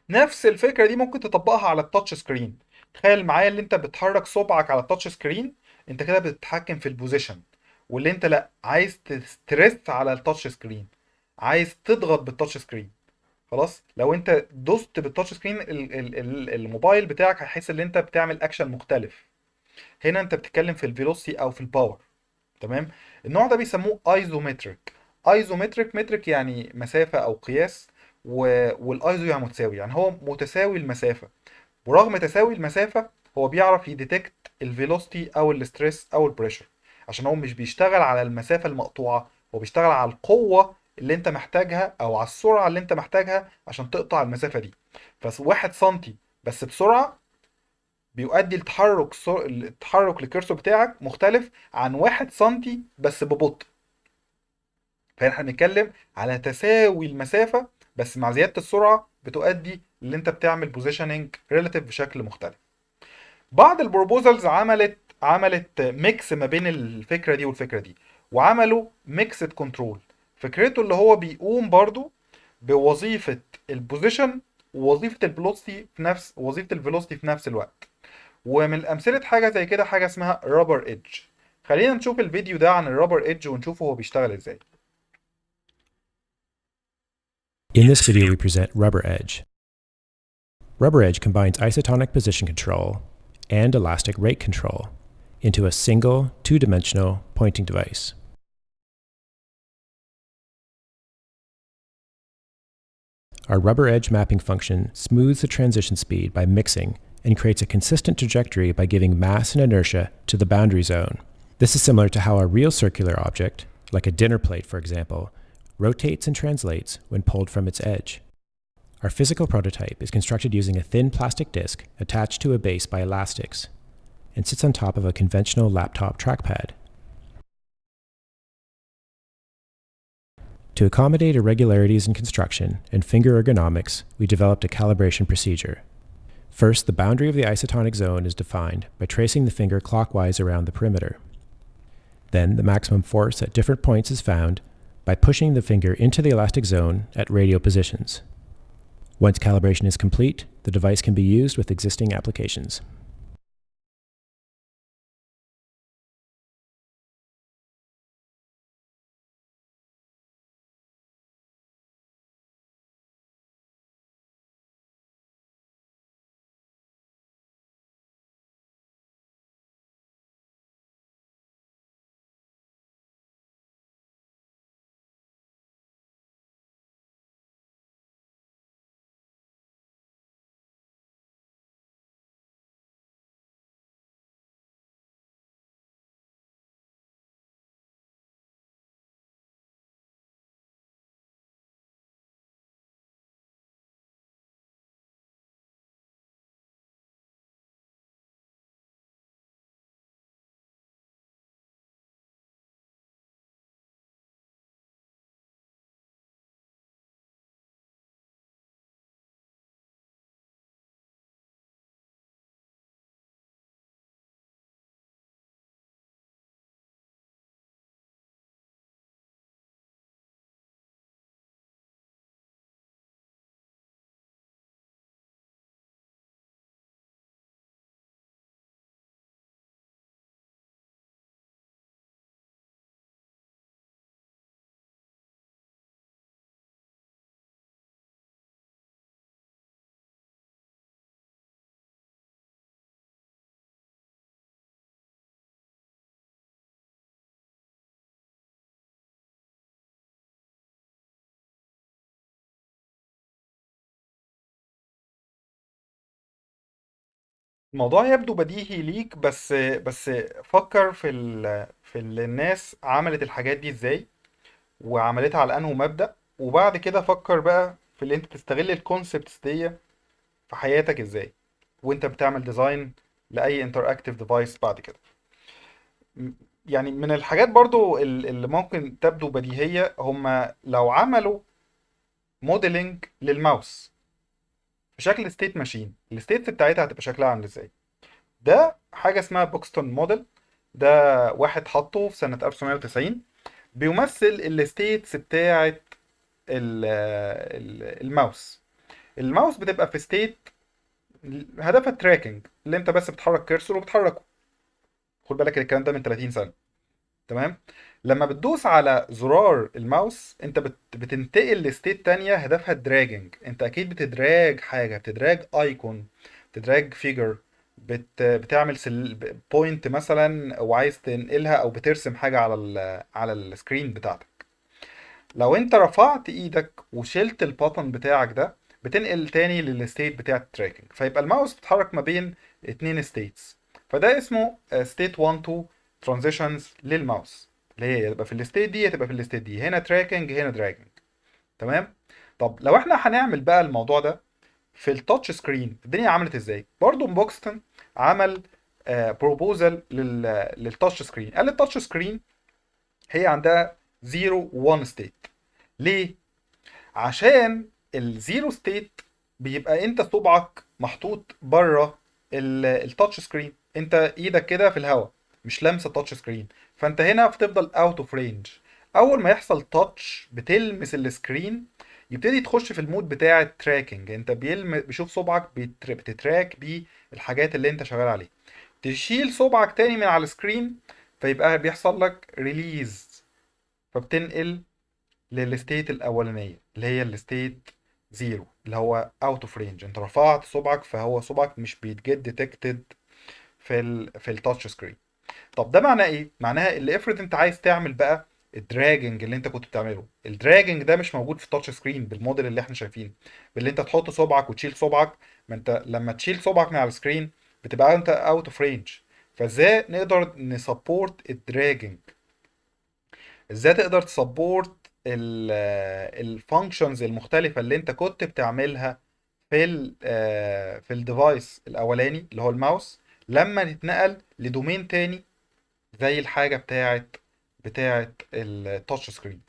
نفس الفكره دي ممكن تطبقها على التاتش سكرين تخيل معايا اللي انت بتحرك صبعك على التاتش سكرين انت كده بتتحكم في البوزيشن واللي انت لا عايز تستريس على التاتش سكرين عايز تضغط بالتاتش سكرين خلاص لو انت دوست بالتاتش سكرين الموبايل بتاعك هيحس ان انت بتعمل اكشن مختلف هنا انت بتتكلم في الفيلوسي او في الباور تمام النوع ده بيسموه ايزومتريك ايزومتريك مترك يعني مسافه او قياس والايزو يعني متساوي يعني هو متساوي المسافه ورغم تساوي المسافه هو بيعرف يديتكت الفيلوسيتي او الاستريس او البريشر عشان هو مش بيشتغل على المسافه المقطوعه هو بيشتغل على القوه اللي انت محتاجها او على السرعه اللي انت محتاجها عشان تقطع المسافه دي فواحد سنتي بس بسرعه بيؤدي التحرك سر... التحرك الكرسور بتاعك مختلف عن واحد سنتي بس ببطء فاحنا بنتكلم على تساوي المسافه بس مع زياده السرعه بتؤدي اللي انت بتعمل بوزيشننج ريلاتيف بشكل مختلف بعض البروبوزلز عملت عملت ميكس ما بين الفكره دي والفكره دي وعملوا ميكسد كنترول فكرته اللي هو بيقوم برضو بوظيفه البوزيشن ووظيفه الفيلوسيتي في نفس وظيفه الفيلوستي في نفس الوقت ومن امثله حاجه زي كده حاجه اسمها رابر ايدج خلينا نشوف الفيديو ده عن الرابر ايدج ونشوفه هو بيشتغل ازاي In this video we present Rubber Edge. Rubber Edge combines isotonic position control and elastic rate control into a single two-dimensional pointing device. Our rubber edge mapping function smooths the transition speed by mixing and creates a consistent trajectory by giving mass and inertia to the boundary zone. This is similar to how a real circular object, like a dinner plate for example, rotates and translates when pulled from its edge. Our physical prototype is constructed using a thin plastic disc attached to a base by elastics and sits on top of a conventional laptop trackpad. To accommodate irregularities in construction and finger ergonomics, we developed a calibration procedure. First, the boundary of the isotonic zone is defined by tracing the finger clockwise around the perimeter. Then, the maximum force at different points is found by pushing the finger into the elastic zone at radial positions. Once calibration is complete, the device can be used with existing applications. الموضوع يبدو بديهي ليك بس بس فكر في ال... في الناس عملت الحاجات دي ازاي وعملتها على انه مبدأ وبعد كده فكر بقى في اللي انت بتستغل الكونسبتس دي في حياتك ازاي وانت بتعمل ديزاين لاي انتراكتيف ديفايس بعد كده يعني من الحاجات برضو اللي ممكن تبدو بديهية هما لو عملوا موديلنج للماوس في شكل ستيت ماشين الستيتس بتاعتها هتبقى شكلها عامل ازاي ده حاجه اسمها بوكستون موديل ده واحد حطه في سنه 1990 بيمثل الستيتس بتاعه الماوس الماوس بتبقى في ستيت هدفها التراكنج اللي انت بس بتحرك كيرسور وبتحركه خد بالك الكلام ده من 30 سنه تمام لما بتدوس على زرار الماوس انت بت... بتنتقل لستيت تانية هدفها الدراجنج انت اكيد بتدراج حاجة بتدراج ايكون بتدراج فيجر بت... بتعمل سل... بوينت مثلا وعايز تنقلها او بترسم حاجة على ال... على السكرين بتاعتك لو انت رفعت ايدك وشلت البطن بتاعك ده بتنقل تاني للستيت بتاع التراكنج فيبقى الماوس بيتحرك ما بين اتنين ستيتس فده اسمه ستيت 1 2 ترانزيشنز للماوس اللي هي تبقى في الستيت دي تبقى في الستيت دي هنا تراكنج هنا دراجنج تمام طب لو احنا هنعمل بقى الموضوع ده في التاتش سكرين الدنيا عملت ازاي برضو بوكستون عمل بروبوزل للتاتش سكرين قال التاتش سكرين هي عندها 0 1 ستيت ليه عشان الزيرو ستيت بيبقى انت صبعك محطوط بره التاتش سكرين انت ايدك كده في الهواء مش لامسه التاتش سكرين فانت هنا بتفضل اوت اوف رينج اول ما يحصل تاتش بتلمس السكرين يبتدي تخش في المود بتاع التراكنج انت بيلمس بيشوف صبعك بتتراك بيه الحاجات اللي انت شغال عليها تشيل صبعك تاني من على السكرين فيبقى بيحصل لك ريليز فبتنقل للستيت الاولانيه اللي هي الستيت زيرو اللي هو اوت اوف رينج انت رفعت صبعك فهو صبعك مش بيتجد ديتكتد في الـ في التاتش سكرين طب ده معناه ايه معناها اللي افرض انت عايز تعمل بقى الدراجنج اللي انت كنت بتعمله الدراجنج ده مش موجود في تاتش سكرين بالموديل اللي احنا شايفينه باللي انت تحط صبعك وتشيل صبعك ما انت لما تشيل صبعك من على السكرين بتبقى انت اوت اوف رينج فازاي نقدر نسبورت الدراجنج ازاي تقدر تسبورت الفانكشنز المختلفه اللي انت كنت بتعملها في الـ آه، في الديفايس الاولاني اللي هو الماوس لما تتنقل لدومين تاني زي الحاجه بتاعه بتاعه التاتش سكرينز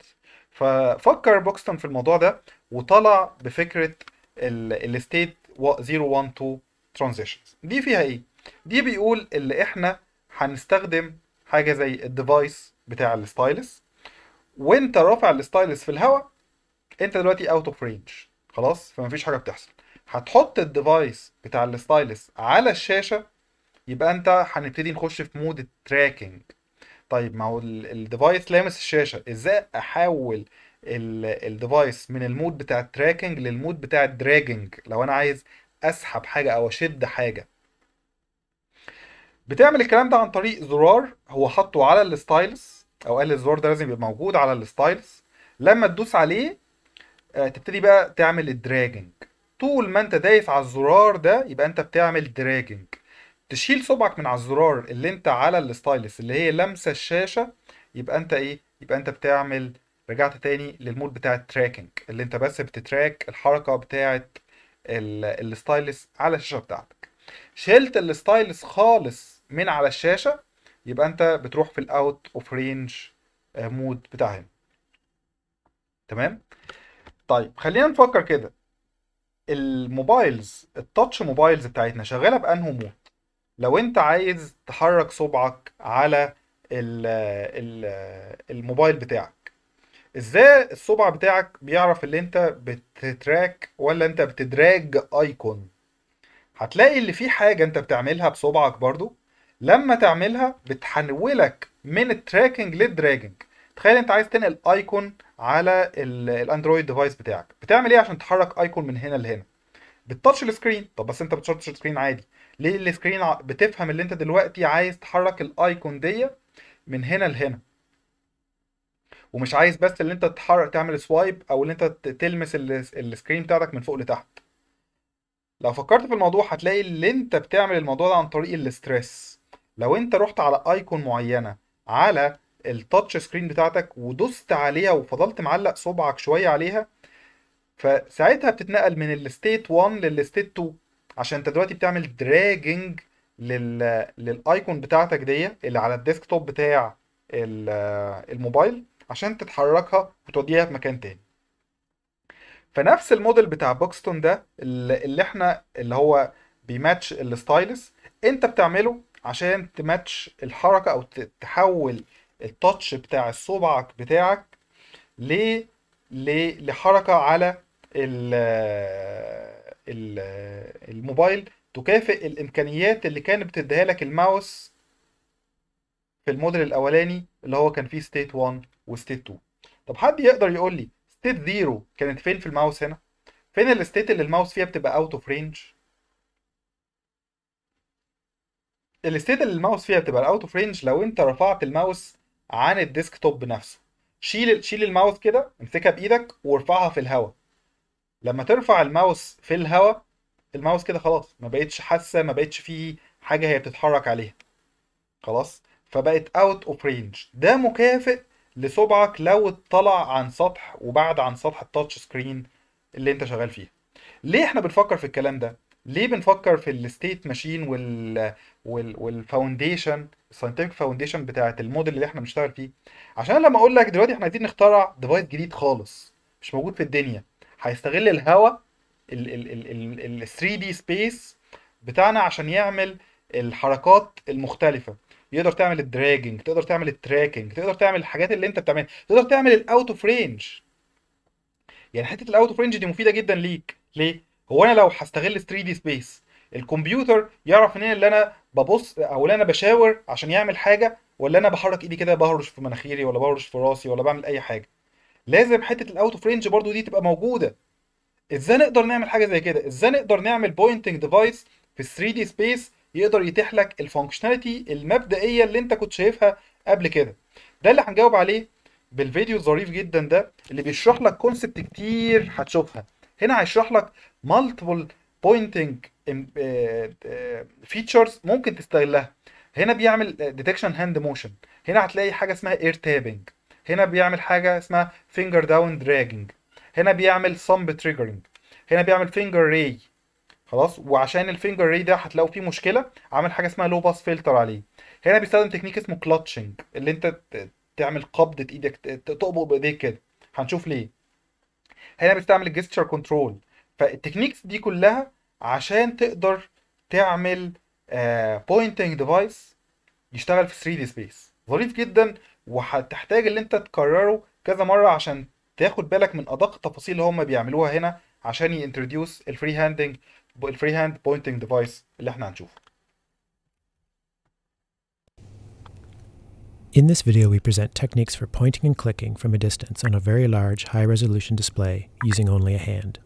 ففكر بوكستون في الموضوع ده وطلع بفكره الستيت 012 ترانزيشن ترانزيشنز دي فيها ايه دي بيقول اللي احنا هنستخدم حاجه زي الديفايس بتاع الستايلس وانت رافع الستايلس في الهواء انت دلوقتي اوت اوف رينج خلاص فمفيش حاجه بتحصل هتحط الديفايس بتاع الستايلس على الشاشه يبقى انت هنبتدي نخش في مود التراكنج طيب ما هو الديفايس لامس الشاشه ازاي احول الديفايس من المود بتاع التراكنج للمود بتاع الدراجنج لو انا عايز اسحب حاجه او اشد حاجه بتعمل الكلام ده عن طريق زرار هو حاطه على الستايلس او قال الزرار ده لازم يبقى موجود على الستايلس لما تدوس عليه آه، تبتدي بقى تعمل الدراجنج طول ما انت دايس على الزرار ده يبقى انت بتعمل دراجنج تشيل صبعك من على الزرار اللي انت على الستايلس اللي هي لمسه الشاشه يبقى انت ايه يبقى انت بتعمل رجعت تاني للمود بتاع التراكنج اللي انت بس بتتراك الحركه بتاعه الستايلس على الشاشه بتاعتك شلت الستايلس خالص من على الشاشه يبقى انت بتروح في الاوت اوف رينج آه، مود بتاعهم تمام طيب خلينا نفكر كده الموبايلز التاتش موبايلز بتاعتنا شغاله بانهي مود لو انت عايز تحرك صبعك على الموبايل بتاعك ازاي الصبع بتاعك بيعرف اللي انت بتتراك ولا انت بتدراج ايكون هتلاقي اللي في حاجة انت بتعملها بصبعك برضو لما تعملها بتحولك من التراكنج للدراجنج تخيل انت عايز تنقل ايكون على الاندرويد ديفايس بتاعك بتعمل ايه عشان تحرك ايكون من هنا لهنا بتتش السكرين طب بس انت بتشرطش السكرين عادي ليه السكرين بتفهم اللي انت دلوقتي عايز تحرك الايكون دي من هنا لهنا ومش عايز بس اللي انت تحرك تعمل سوايب او اللي انت تلمس السكرين بتاعتك من فوق لتحت لو فكرت في الموضوع هتلاقي اللي انت بتعمل الموضوع ده عن طريق الاسترس لو انت رحت على ايكون معينه على التاتش سكرين بتاعتك ودوست عليها وفضلت معلق صبعك شويه عليها فساعتها بتتنقل من الستيت 1 للستيت 2 عشان انت دلوقتي بتعمل دراجنج لل... للايكون بتاعتك دي اللي على الديسك توب بتاع الموبايل عشان تتحركها وتوديها في مكان تاني فنفس الموديل بتاع بوكستون ده اللي احنا اللي هو بيماتش الستايلس انت بتعمله عشان تماتش الحركه او تحول التاتش بتاع الصبعك بتاعك ليه لحركه على ال الموبايل تكافئ الامكانيات اللي كانت بتديها لك الماوس في الموديل الاولاني اللي هو كان فيه ستيت 1 وستيت 2 طب حد يقدر يقول لي ستيت 0 كانت فين في الماوس هنا فين الستيت اللي الماوس فيها بتبقى اوت اوف رينج الستيت اللي الماوس فيها بتبقى اوت اوف رينج لو انت رفعت الماوس عن الديسك توب نفسه شيل شيل الماوس كده امسكها بايدك وارفعها في الهواء لما ترفع الماوس في الهواء الماوس كده خلاص ما بقتش حاسه ما بقتش فيه حاجه هي بتتحرك عليها خلاص فبقت اوت اوف رينج ده مكافئ لصبعك لو اطلع عن سطح وبعد عن سطح التاتش سكرين اللي انت شغال فيها ليه احنا بنفكر في الكلام ده ليه بنفكر في الستيت ماشين وال والفاونديشن الساينتفك فاونديشن بتاعه الموديل اللي احنا بنشتغل فيه عشان لما اقول لك دلوقتي احنا عايزين نخترع ديفايس جديد خالص مش موجود في الدنيا هيستغل الهواء ال ال ال ال 3 دي سبيس بتاعنا عشان يعمل الحركات المختلفه يقدر تعمل الدراجنج تقدر تعمل التراكنج تقدر تعمل الحاجات اللي انت بتعملها تقدر تعمل الاوت اوف رينج يعني حته الاوت اوف رينج دي مفيده جدا ليك ليه هو انا لو هستغل 3 دي سبيس الكمبيوتر يعرف منين اللي انا ببص او اللي انا بشاور عشان يعمل حاجه ولا انا بحرك ايدي كده بهرش في مناخيري ولا بهرش في راسي ولا بعمل اي حاجه لازم حته الاوت اوف رينج برضو دي تبقى موجوده ازاي نقدر نعمل حاجه زي كده ازاي نقدر نعمل بوينتنج ديفايس في 3 دي سبيس يقدر يتيح لك الفانكشناليتي المبدئيه اللي انت كنت شايفها قبل كده ده اللي هنجاوب عليه بالفيديو الظريف جدا ده اللي بيشرح لك كونسبت كتير هتشوفها هنا هيشرح لك مالتيبل بوينتنج فيتشرز ممكن تستغلها هنا بيعمل ديتكشن هاند موشن هنا هتلاقي حاجه اسمها اير تابنج هنا بيعمل حاجه اسمها finger down dragging هنا بيعمل thumb triggering هنا بيعمل finger ray خلاص وعشان الفينجر ري ده هتلاقوا فيه مشكله عامل حاجه اسمها لو باس فلتر عليه هنا بيستخدم تكنيك اسمه كلاتشنج اللي انت تعمل قبضه ايدك تقبض بايديك كده هنشوف ليه هنا بيستعمل الجستشر كنترول فالتكنيكس دي كلها عشان تقدر تعمل بوينتنج آه، ديفايس يشتغل في 3 دي سبيس ظريف جدا وهتحتاج اللي انت تكرره كذا مره عشان تاخد بالك من ادق التفاصيل اللي هم بيعملوها هنا عشان ينتروديوس الفري هاندنج الفري هاند بوينتنج ديفايس اللي احنا هنشوفه In this video, we present techniques for pointing and clicking from a distance on a very large high-resolution display using only a hand.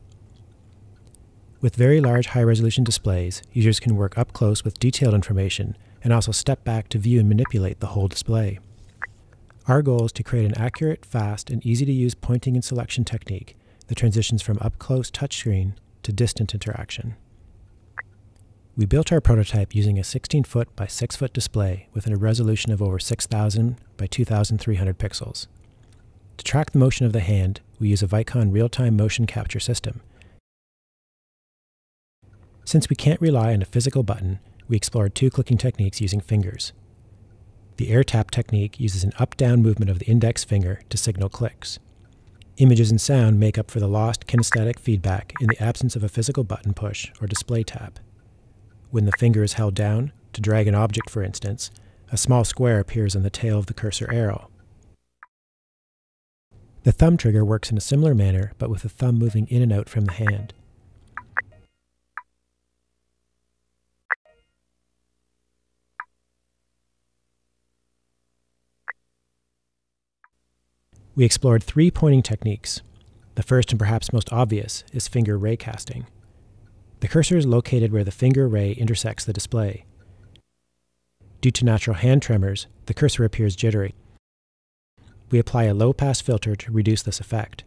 With very large high-resolution displays, users can work up close with detailed information and also step back to view and manipulate the whole display. Our goal is to create an accurate, fast, and easy to use pointing and selection technique that transitions from up close touchscreen to distant interaction. We built our prototype using a 16 foot by 6 foot display with a resolution of over 6,000 by 2,300 pixels. To track the motion of the hand, we use a Vicon real time motion capture system. Since we can't rely on a physical button, we explored two clicking techniques using fingers. The air tap technique uses an up down movement of the index finger to signal clicks. Images and sound make up for the lost kinesthetic feedback in the absence of a physical button push or display tap. When the finger is held down, to drag an object for instance, a small square appears on the tail of the cursor arrow. The thumb trigger works in a similar manner, but with the thumb moving in and out from the hand. We explored three pointing techniques. The first and perhaps most obvious is finger ray casting. The cursor is located where the finger ray intersects the display. Due to natural hand tremors, the cursor appears jittery. We apply a low-pass filter to reduce this effect.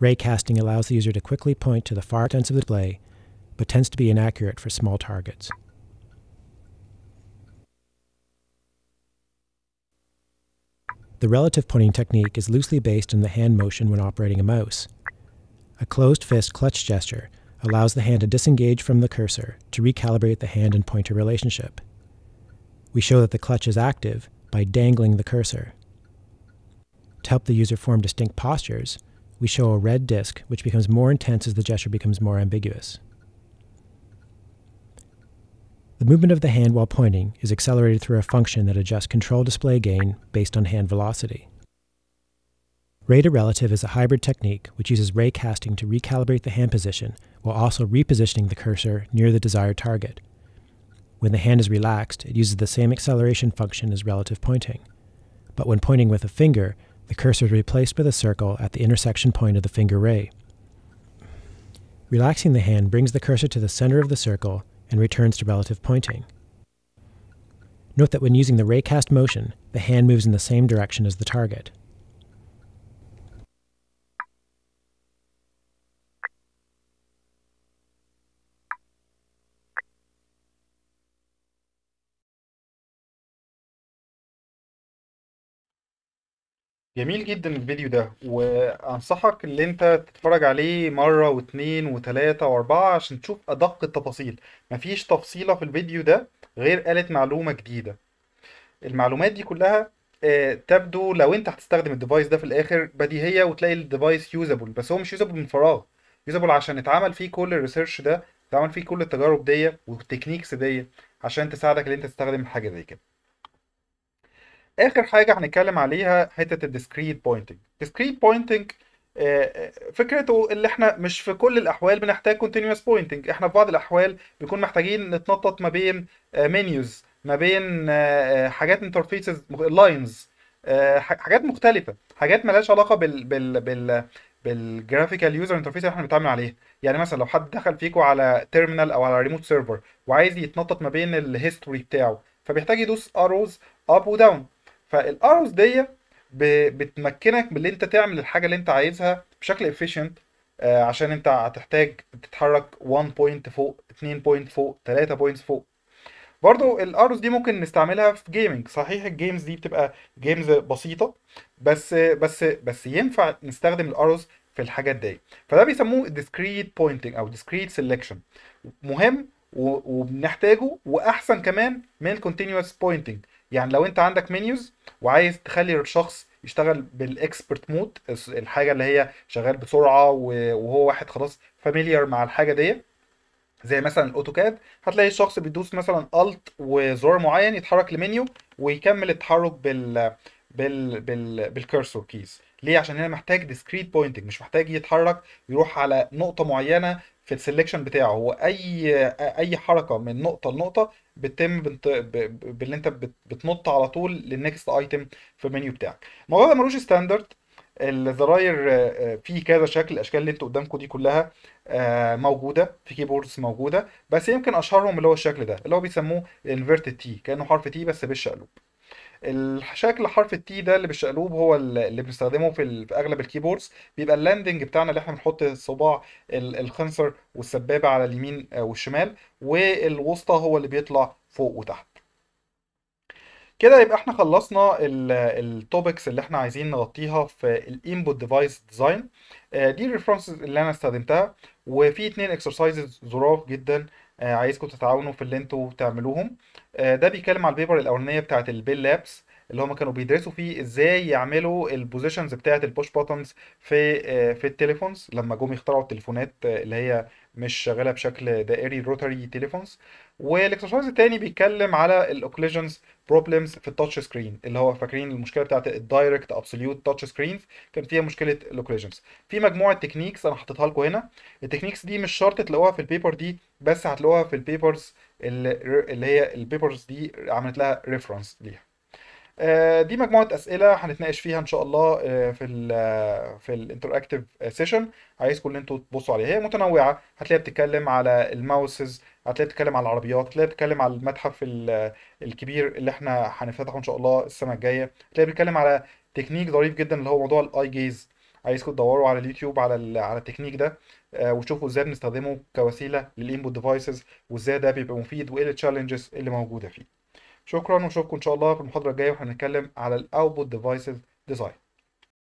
Ray casting allows the user to quickly point to the far ends of the display, but tends to be inaccurate for small targets. The relative pointing technique is loosely based on the hand motion when operating a mouse. A closed fist clutch gesture allows the hand to disengage from the cursor to recalibrate the hand and pointer relationship. We show that the clutch is active by dangling the cursor. To help the user form distinct postures, we show a red disk which becomes more intense as the gesture becomes more ambiguous. The movement of the hand while pointing is accelerated through a function that adjusts control display gain based on hand velocity. Ray to relative is a hybrid technique which uses ray casting to recalibrate the hand position while also repositioning the cursor near the desired target. When the hand is relaxed, it uses the same acceleration function as relative pointing. But when pointing with a finger, the cursor is replaced with a circle at the intersection point of the finger ray. Relaxing the hand brings the cursor to the center of the circle and returns to relative pointing. Note that when using the raycast motion, the hand moves in the same direction as the target. جميل جدا الفيديو ده وأنصحك إن أنت تتفرج عليه مرة واتنين وتلاتة وأربعة عشان تشوف أدق التفاصيل مفيش تفصيلة في الفيديو ده غير قالت معلومة جديدة المعلومات دي كلها آه، تبدو لو أنت هتستخدم الديفايس ده في الآخر بديهية وتلاقي الديفايس يوزابل بس هو مش يوزابل من فراغ يوزابل عشان اتعمل فيه كل الريسيرش ده اتعمل فيه كل التجارب دي والتكنيكس دي عشان تساعدك إن أنت تستخدم حاجة زي كده اخر حاجه هنتكلم عليها حته الديسكريت بوينتنج ديسكريت بوينتنج فكرته اللي احنا مش في كل الاحوال بنحتاج كونتينوس بوينتنج احنا في بعض الاحوال بيكون محتاجين نتنطط ما بين منيوز آه، ما بين آه، آه، حاجات انترفيسز لاينز حاجات مختلفه حاجات مالهاش علاقه بال بال بال بالجرافيكال يوزر انترفيس اللي احنا بنتعامل عليه يعني مثلا لو حد دخل فيكم على تيرمينال او على ريموت سيرفر وعايز يتنطط ما بين الهيستوري بتاعه فبيحتاج يدوس اروز اب وداون فالاروز دي بتمكنك من ان انت تعمل الحاجه اللي انت عايزها بشكل افيشنت آه، عشان انت هتحتاج تتحرك 1 بوينت فوق 2 بوينت فوق 3 بوينت فوق برضو الاروز دي ممكن نستعملها في جيمنج صحيح الجيمز دي بتبقى جيمز بسيطه بس بس بس ينفع نستخدم الاروز في الحاجات دي فده بيسموه ديسكريت بوينتنج او ديسكريت سيلكشن مهم وبنحتاجه واحسن كمان من الكونتينوس بوينتنج يعني لو انت عندك منيوز وعايز تخلي الشخص يشتغل بالاكسبرت مود الحاجه اللي هي شغال بسرعه وهو واحد خلاص فاميليار مع الحاجه دي زي مثلا الاوتوكاد هتلاقي الشخص بيدوس مثلا الت وزرار معين يتحرك لمنيو ويكمل التحرك بال بال بال بالكرسور كيز ليه عشان هنا محتاج ديسكريت بوينتنج مش محتاج يتحرك يروح على نقطه معينه في السلكشن بتاعه هو اي اي حركه من نقطه لنقطه بتتم بنت... ب... باللي انت بت... بتنط على طول للنكست ايتم في المنيو بتاعك الموضوع ده ملوش ستاندرد الزراير آه، آه، في كذا شكل الاشكال اللي انتوا قدامكم دي كلها آه، موجوده في كيبوردز موجوده بس يمكن اشهرهم اللي هو الشكل ده اللي هو بيسموه انفيرتد تي كانه حرف تي بس بالشقلوب الشكل حرف التي ده اللي بالشقلوب هو اللي بنستخدمه في, في اغلب الكيبوردز بيبقى اللاندنج بتاعنا اللي احنا بنحط صباع الخنصر والسبابه على اليمين والشمال والوسطى هو اللي بيطلع فوق وتحت كده يبقى احنا خلصنا التوبكس اللي احنا عايزين نغطيها في الانبوت ديفايس ديزاين دي الريفرنسز اللي انا استخدمتها وفي اتنين اكسرسايزز ظراف جدا آه، عايزكم تتعاونوا في اللي انتوا تعملوهم آه، ده بيتكلم على البيبر الاولانيه بتاعه البيل لابس اللي هم كانوا بيدرسوا فيه ازاي يعملوا البوزيشنز بتاعه البوش باتنز في آه، في التليفونز لما جم يخترعوا التليفونات اللي هي مش شغاله بشكل دائري روتري تليفونز والاكسرسايز الثاني بيتكلم على الاوكليجنز بروبلمز في التاتش سكرين اللي هو فاكرين المشكله بتاعت الدايركت ابسوليوت تاتش سكرينز كان فيها مشكله لوكليجنز في مجموعه تكنيكس انا حاططها لكم هنا التكنيكس دي مش شرط تلاقوها في البيبر دي بس هتلاقوها في البيبرز اللي هي البيبرز دي عملت لها ريفرنس ليها آه، دي مجموعة أسئلة هنتناقش فيها إن شاء الله آه، في الـ آه، في الانتراكتيف سيشن عايزكم إن أنتوا تبصوا عليها هي متنوعة هتلاقيها بتتكلم على الماوسز هتلاقي بتتكلم على العربيات هتلاقي بتتكلم على المتحف آه، الكبير اللي احنا هنفتحه ان شاء الله السنه الجايه هتلاقي بيتكلم على تكنيك ظريف جدا اللي هو موضوع الاي جيز عايزكم تدوروا على اليوتيوب على على التكنيك ده آه، وتشوفوا ازاي بنستخدمه كوسيله للانبوت ديفايسز وازاي ده بيبقى مفيد وايه التشالنجز اللي موجوده فيه شكرا ونشوفكم ان شاء الله في المحاضره الجايه واحنا هنتكلم على الاوتبوت ديفايسز ديزاين